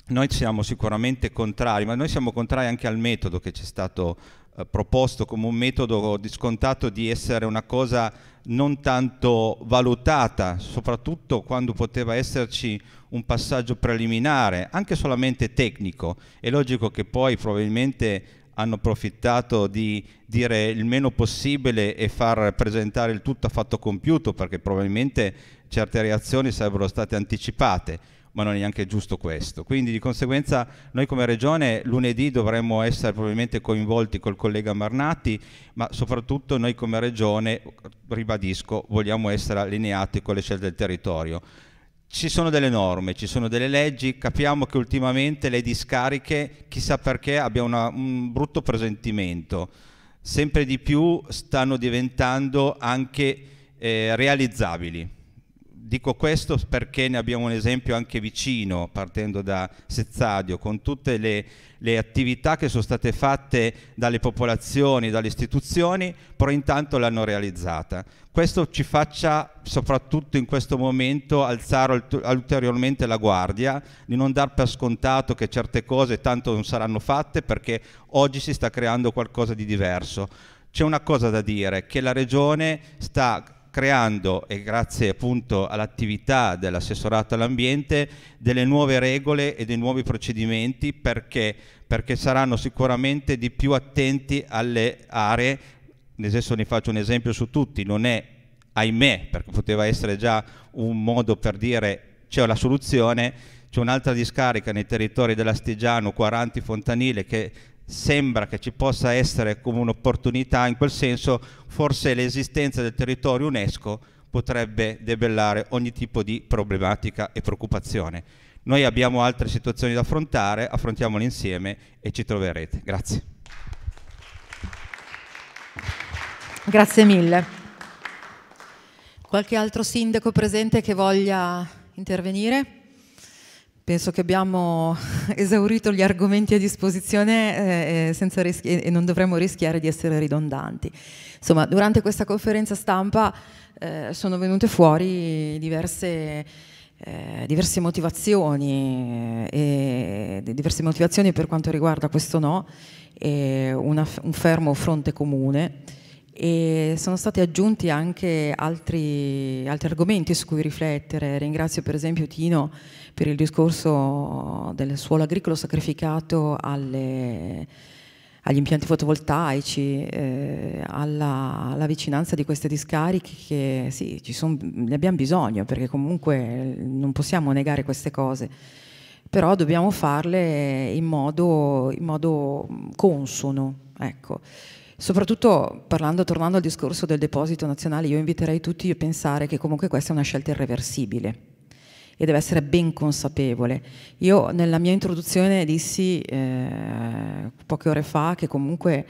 noi siamo sicuramente contrari, ma noi siamo contrari anche al metodo che ci è stato eh, proposto come un metodo di scontato di essere una cosa non tanto valutata, soprattutto quando poteva esserci un passaggio preliminare, anche solamente tecnico. È logico che poi probabilmente hanno approfittato di dire il meno possibile e far presentare il tutto a fatto compiuto, perché probabilmente certe reazioni sarebbero state anticipate ma non è neanche giusto questo. Quindi di conseguenza noi come Regione lunedì dovremmo essere probabilmente coinvolti col collega Marnati, ma soprattutto noi come Regione, ribadisco, vogliamo essere allineati con le scelte del territorio ci sono delle norme, ci sono delle leggi, capiamo che ultimamente le discariche, chissà perché, abbiano un brutto presentimento. Sempre di più stanno diventando anche eh, realizzabili Dico questo perché ne abbiamo un esempio anche vicino, partendo da Sezzadio, con tutte le, le attività che sono state fatte dalle popolazioni, dalle istituzioni, però intanto l'hanno realizzata. Questo ci faccia, soprattutto in questo momento, alzare ulteriormente la guardia, di non dar per scontato che certe cose tanto non saranno fatte perché oggi si sta creando qualcosa di diverso. C'è una cosa da dire, che la Regione sta creando, e grazie appunto all'attività dell'assessorato all'ambiente, delle nuove regole e dei nuovi procedimenti perché, perché saranno sicuramente di più attenti alle aree. Adesso ne faccio un esempio su tutti, non è ahimè, perché poteva essere già un modo per dire c'è la soluzione, c'è un'altra discarica nei territori dell'Astigiano, Quaranti, Fontanile, che sembra che ci possa essere come un'opportunità in quel senso, forse l'esistenza del territorio UNESCO potrebbe debellare ogni tipo di problematica e preoccupazione. Noi abbiamo altre situazioni da affrontare, affrontiamole insieme e ci troverete. Grazie. Grazie mille. Qualche altro sindaco presente che voglia intervenire? Penso che abbiamo esaurito gli argomenti a disposizione eh, eh rischi- e non dovremmo rischiare di essere ridondanti. Insomma, durante questa conferenza stampa eh, sono venute fuori diverse, eh, diverse, motivazioni, eh, diverse, motivazioni, per quanto riguarda questo no, una, un fermo fronte comune e sono stati aggiunti anche altri, altri argomenti su cui riflettere. Ringrazio per esempio Tino per il discorso del suolo agricolo sacrificato alle, agli impianti fotovoltaici, eh, alla, alla, vicinanza di queste discariche che sì, son, ne abbiamo bisogno perché comunque non possiamo negare queste cose, però dobbiamo farle in modo, in modo consono. Ecco. Soprattutto parlando, tornando al discorso del deposito nazionale, io inviterei tutti a pensare che comunque questa è una scelta irreversibile e deve essere ben consapevole. Io nella mia introduzione dissi eh, poche ore fa che comunque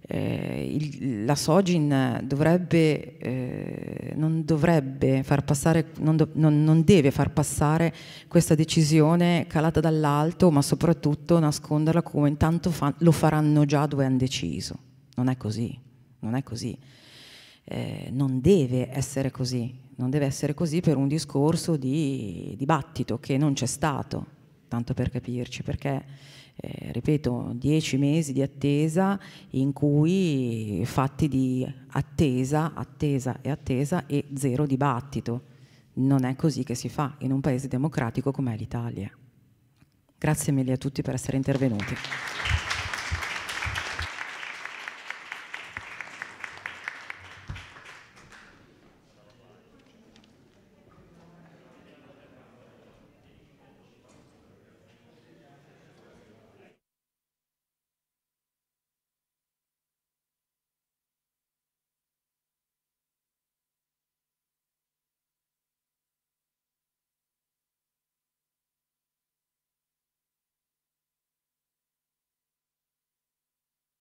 eh, il, la Sogin dovrebbe, eh, non dovrebbe far passare, non, do, non, non, deve far passare questa decisione calata dall'alto, ma soprattutto nasconderla come intanto fa, lo faranno già dove hanno deciso. Non è così, non è così. Eh, non deve essere così non deve essere così per un discorso di dibattito che non c'è stato, tanto per capirci, perché eh, ripeto, dieci mesi di attesa in cui fatti di attesa, attesa e attesa e zero dibattito. Non è così che si fa in un paese democratico come l'Italia. Grazie mille a tutti per essere intervenuti.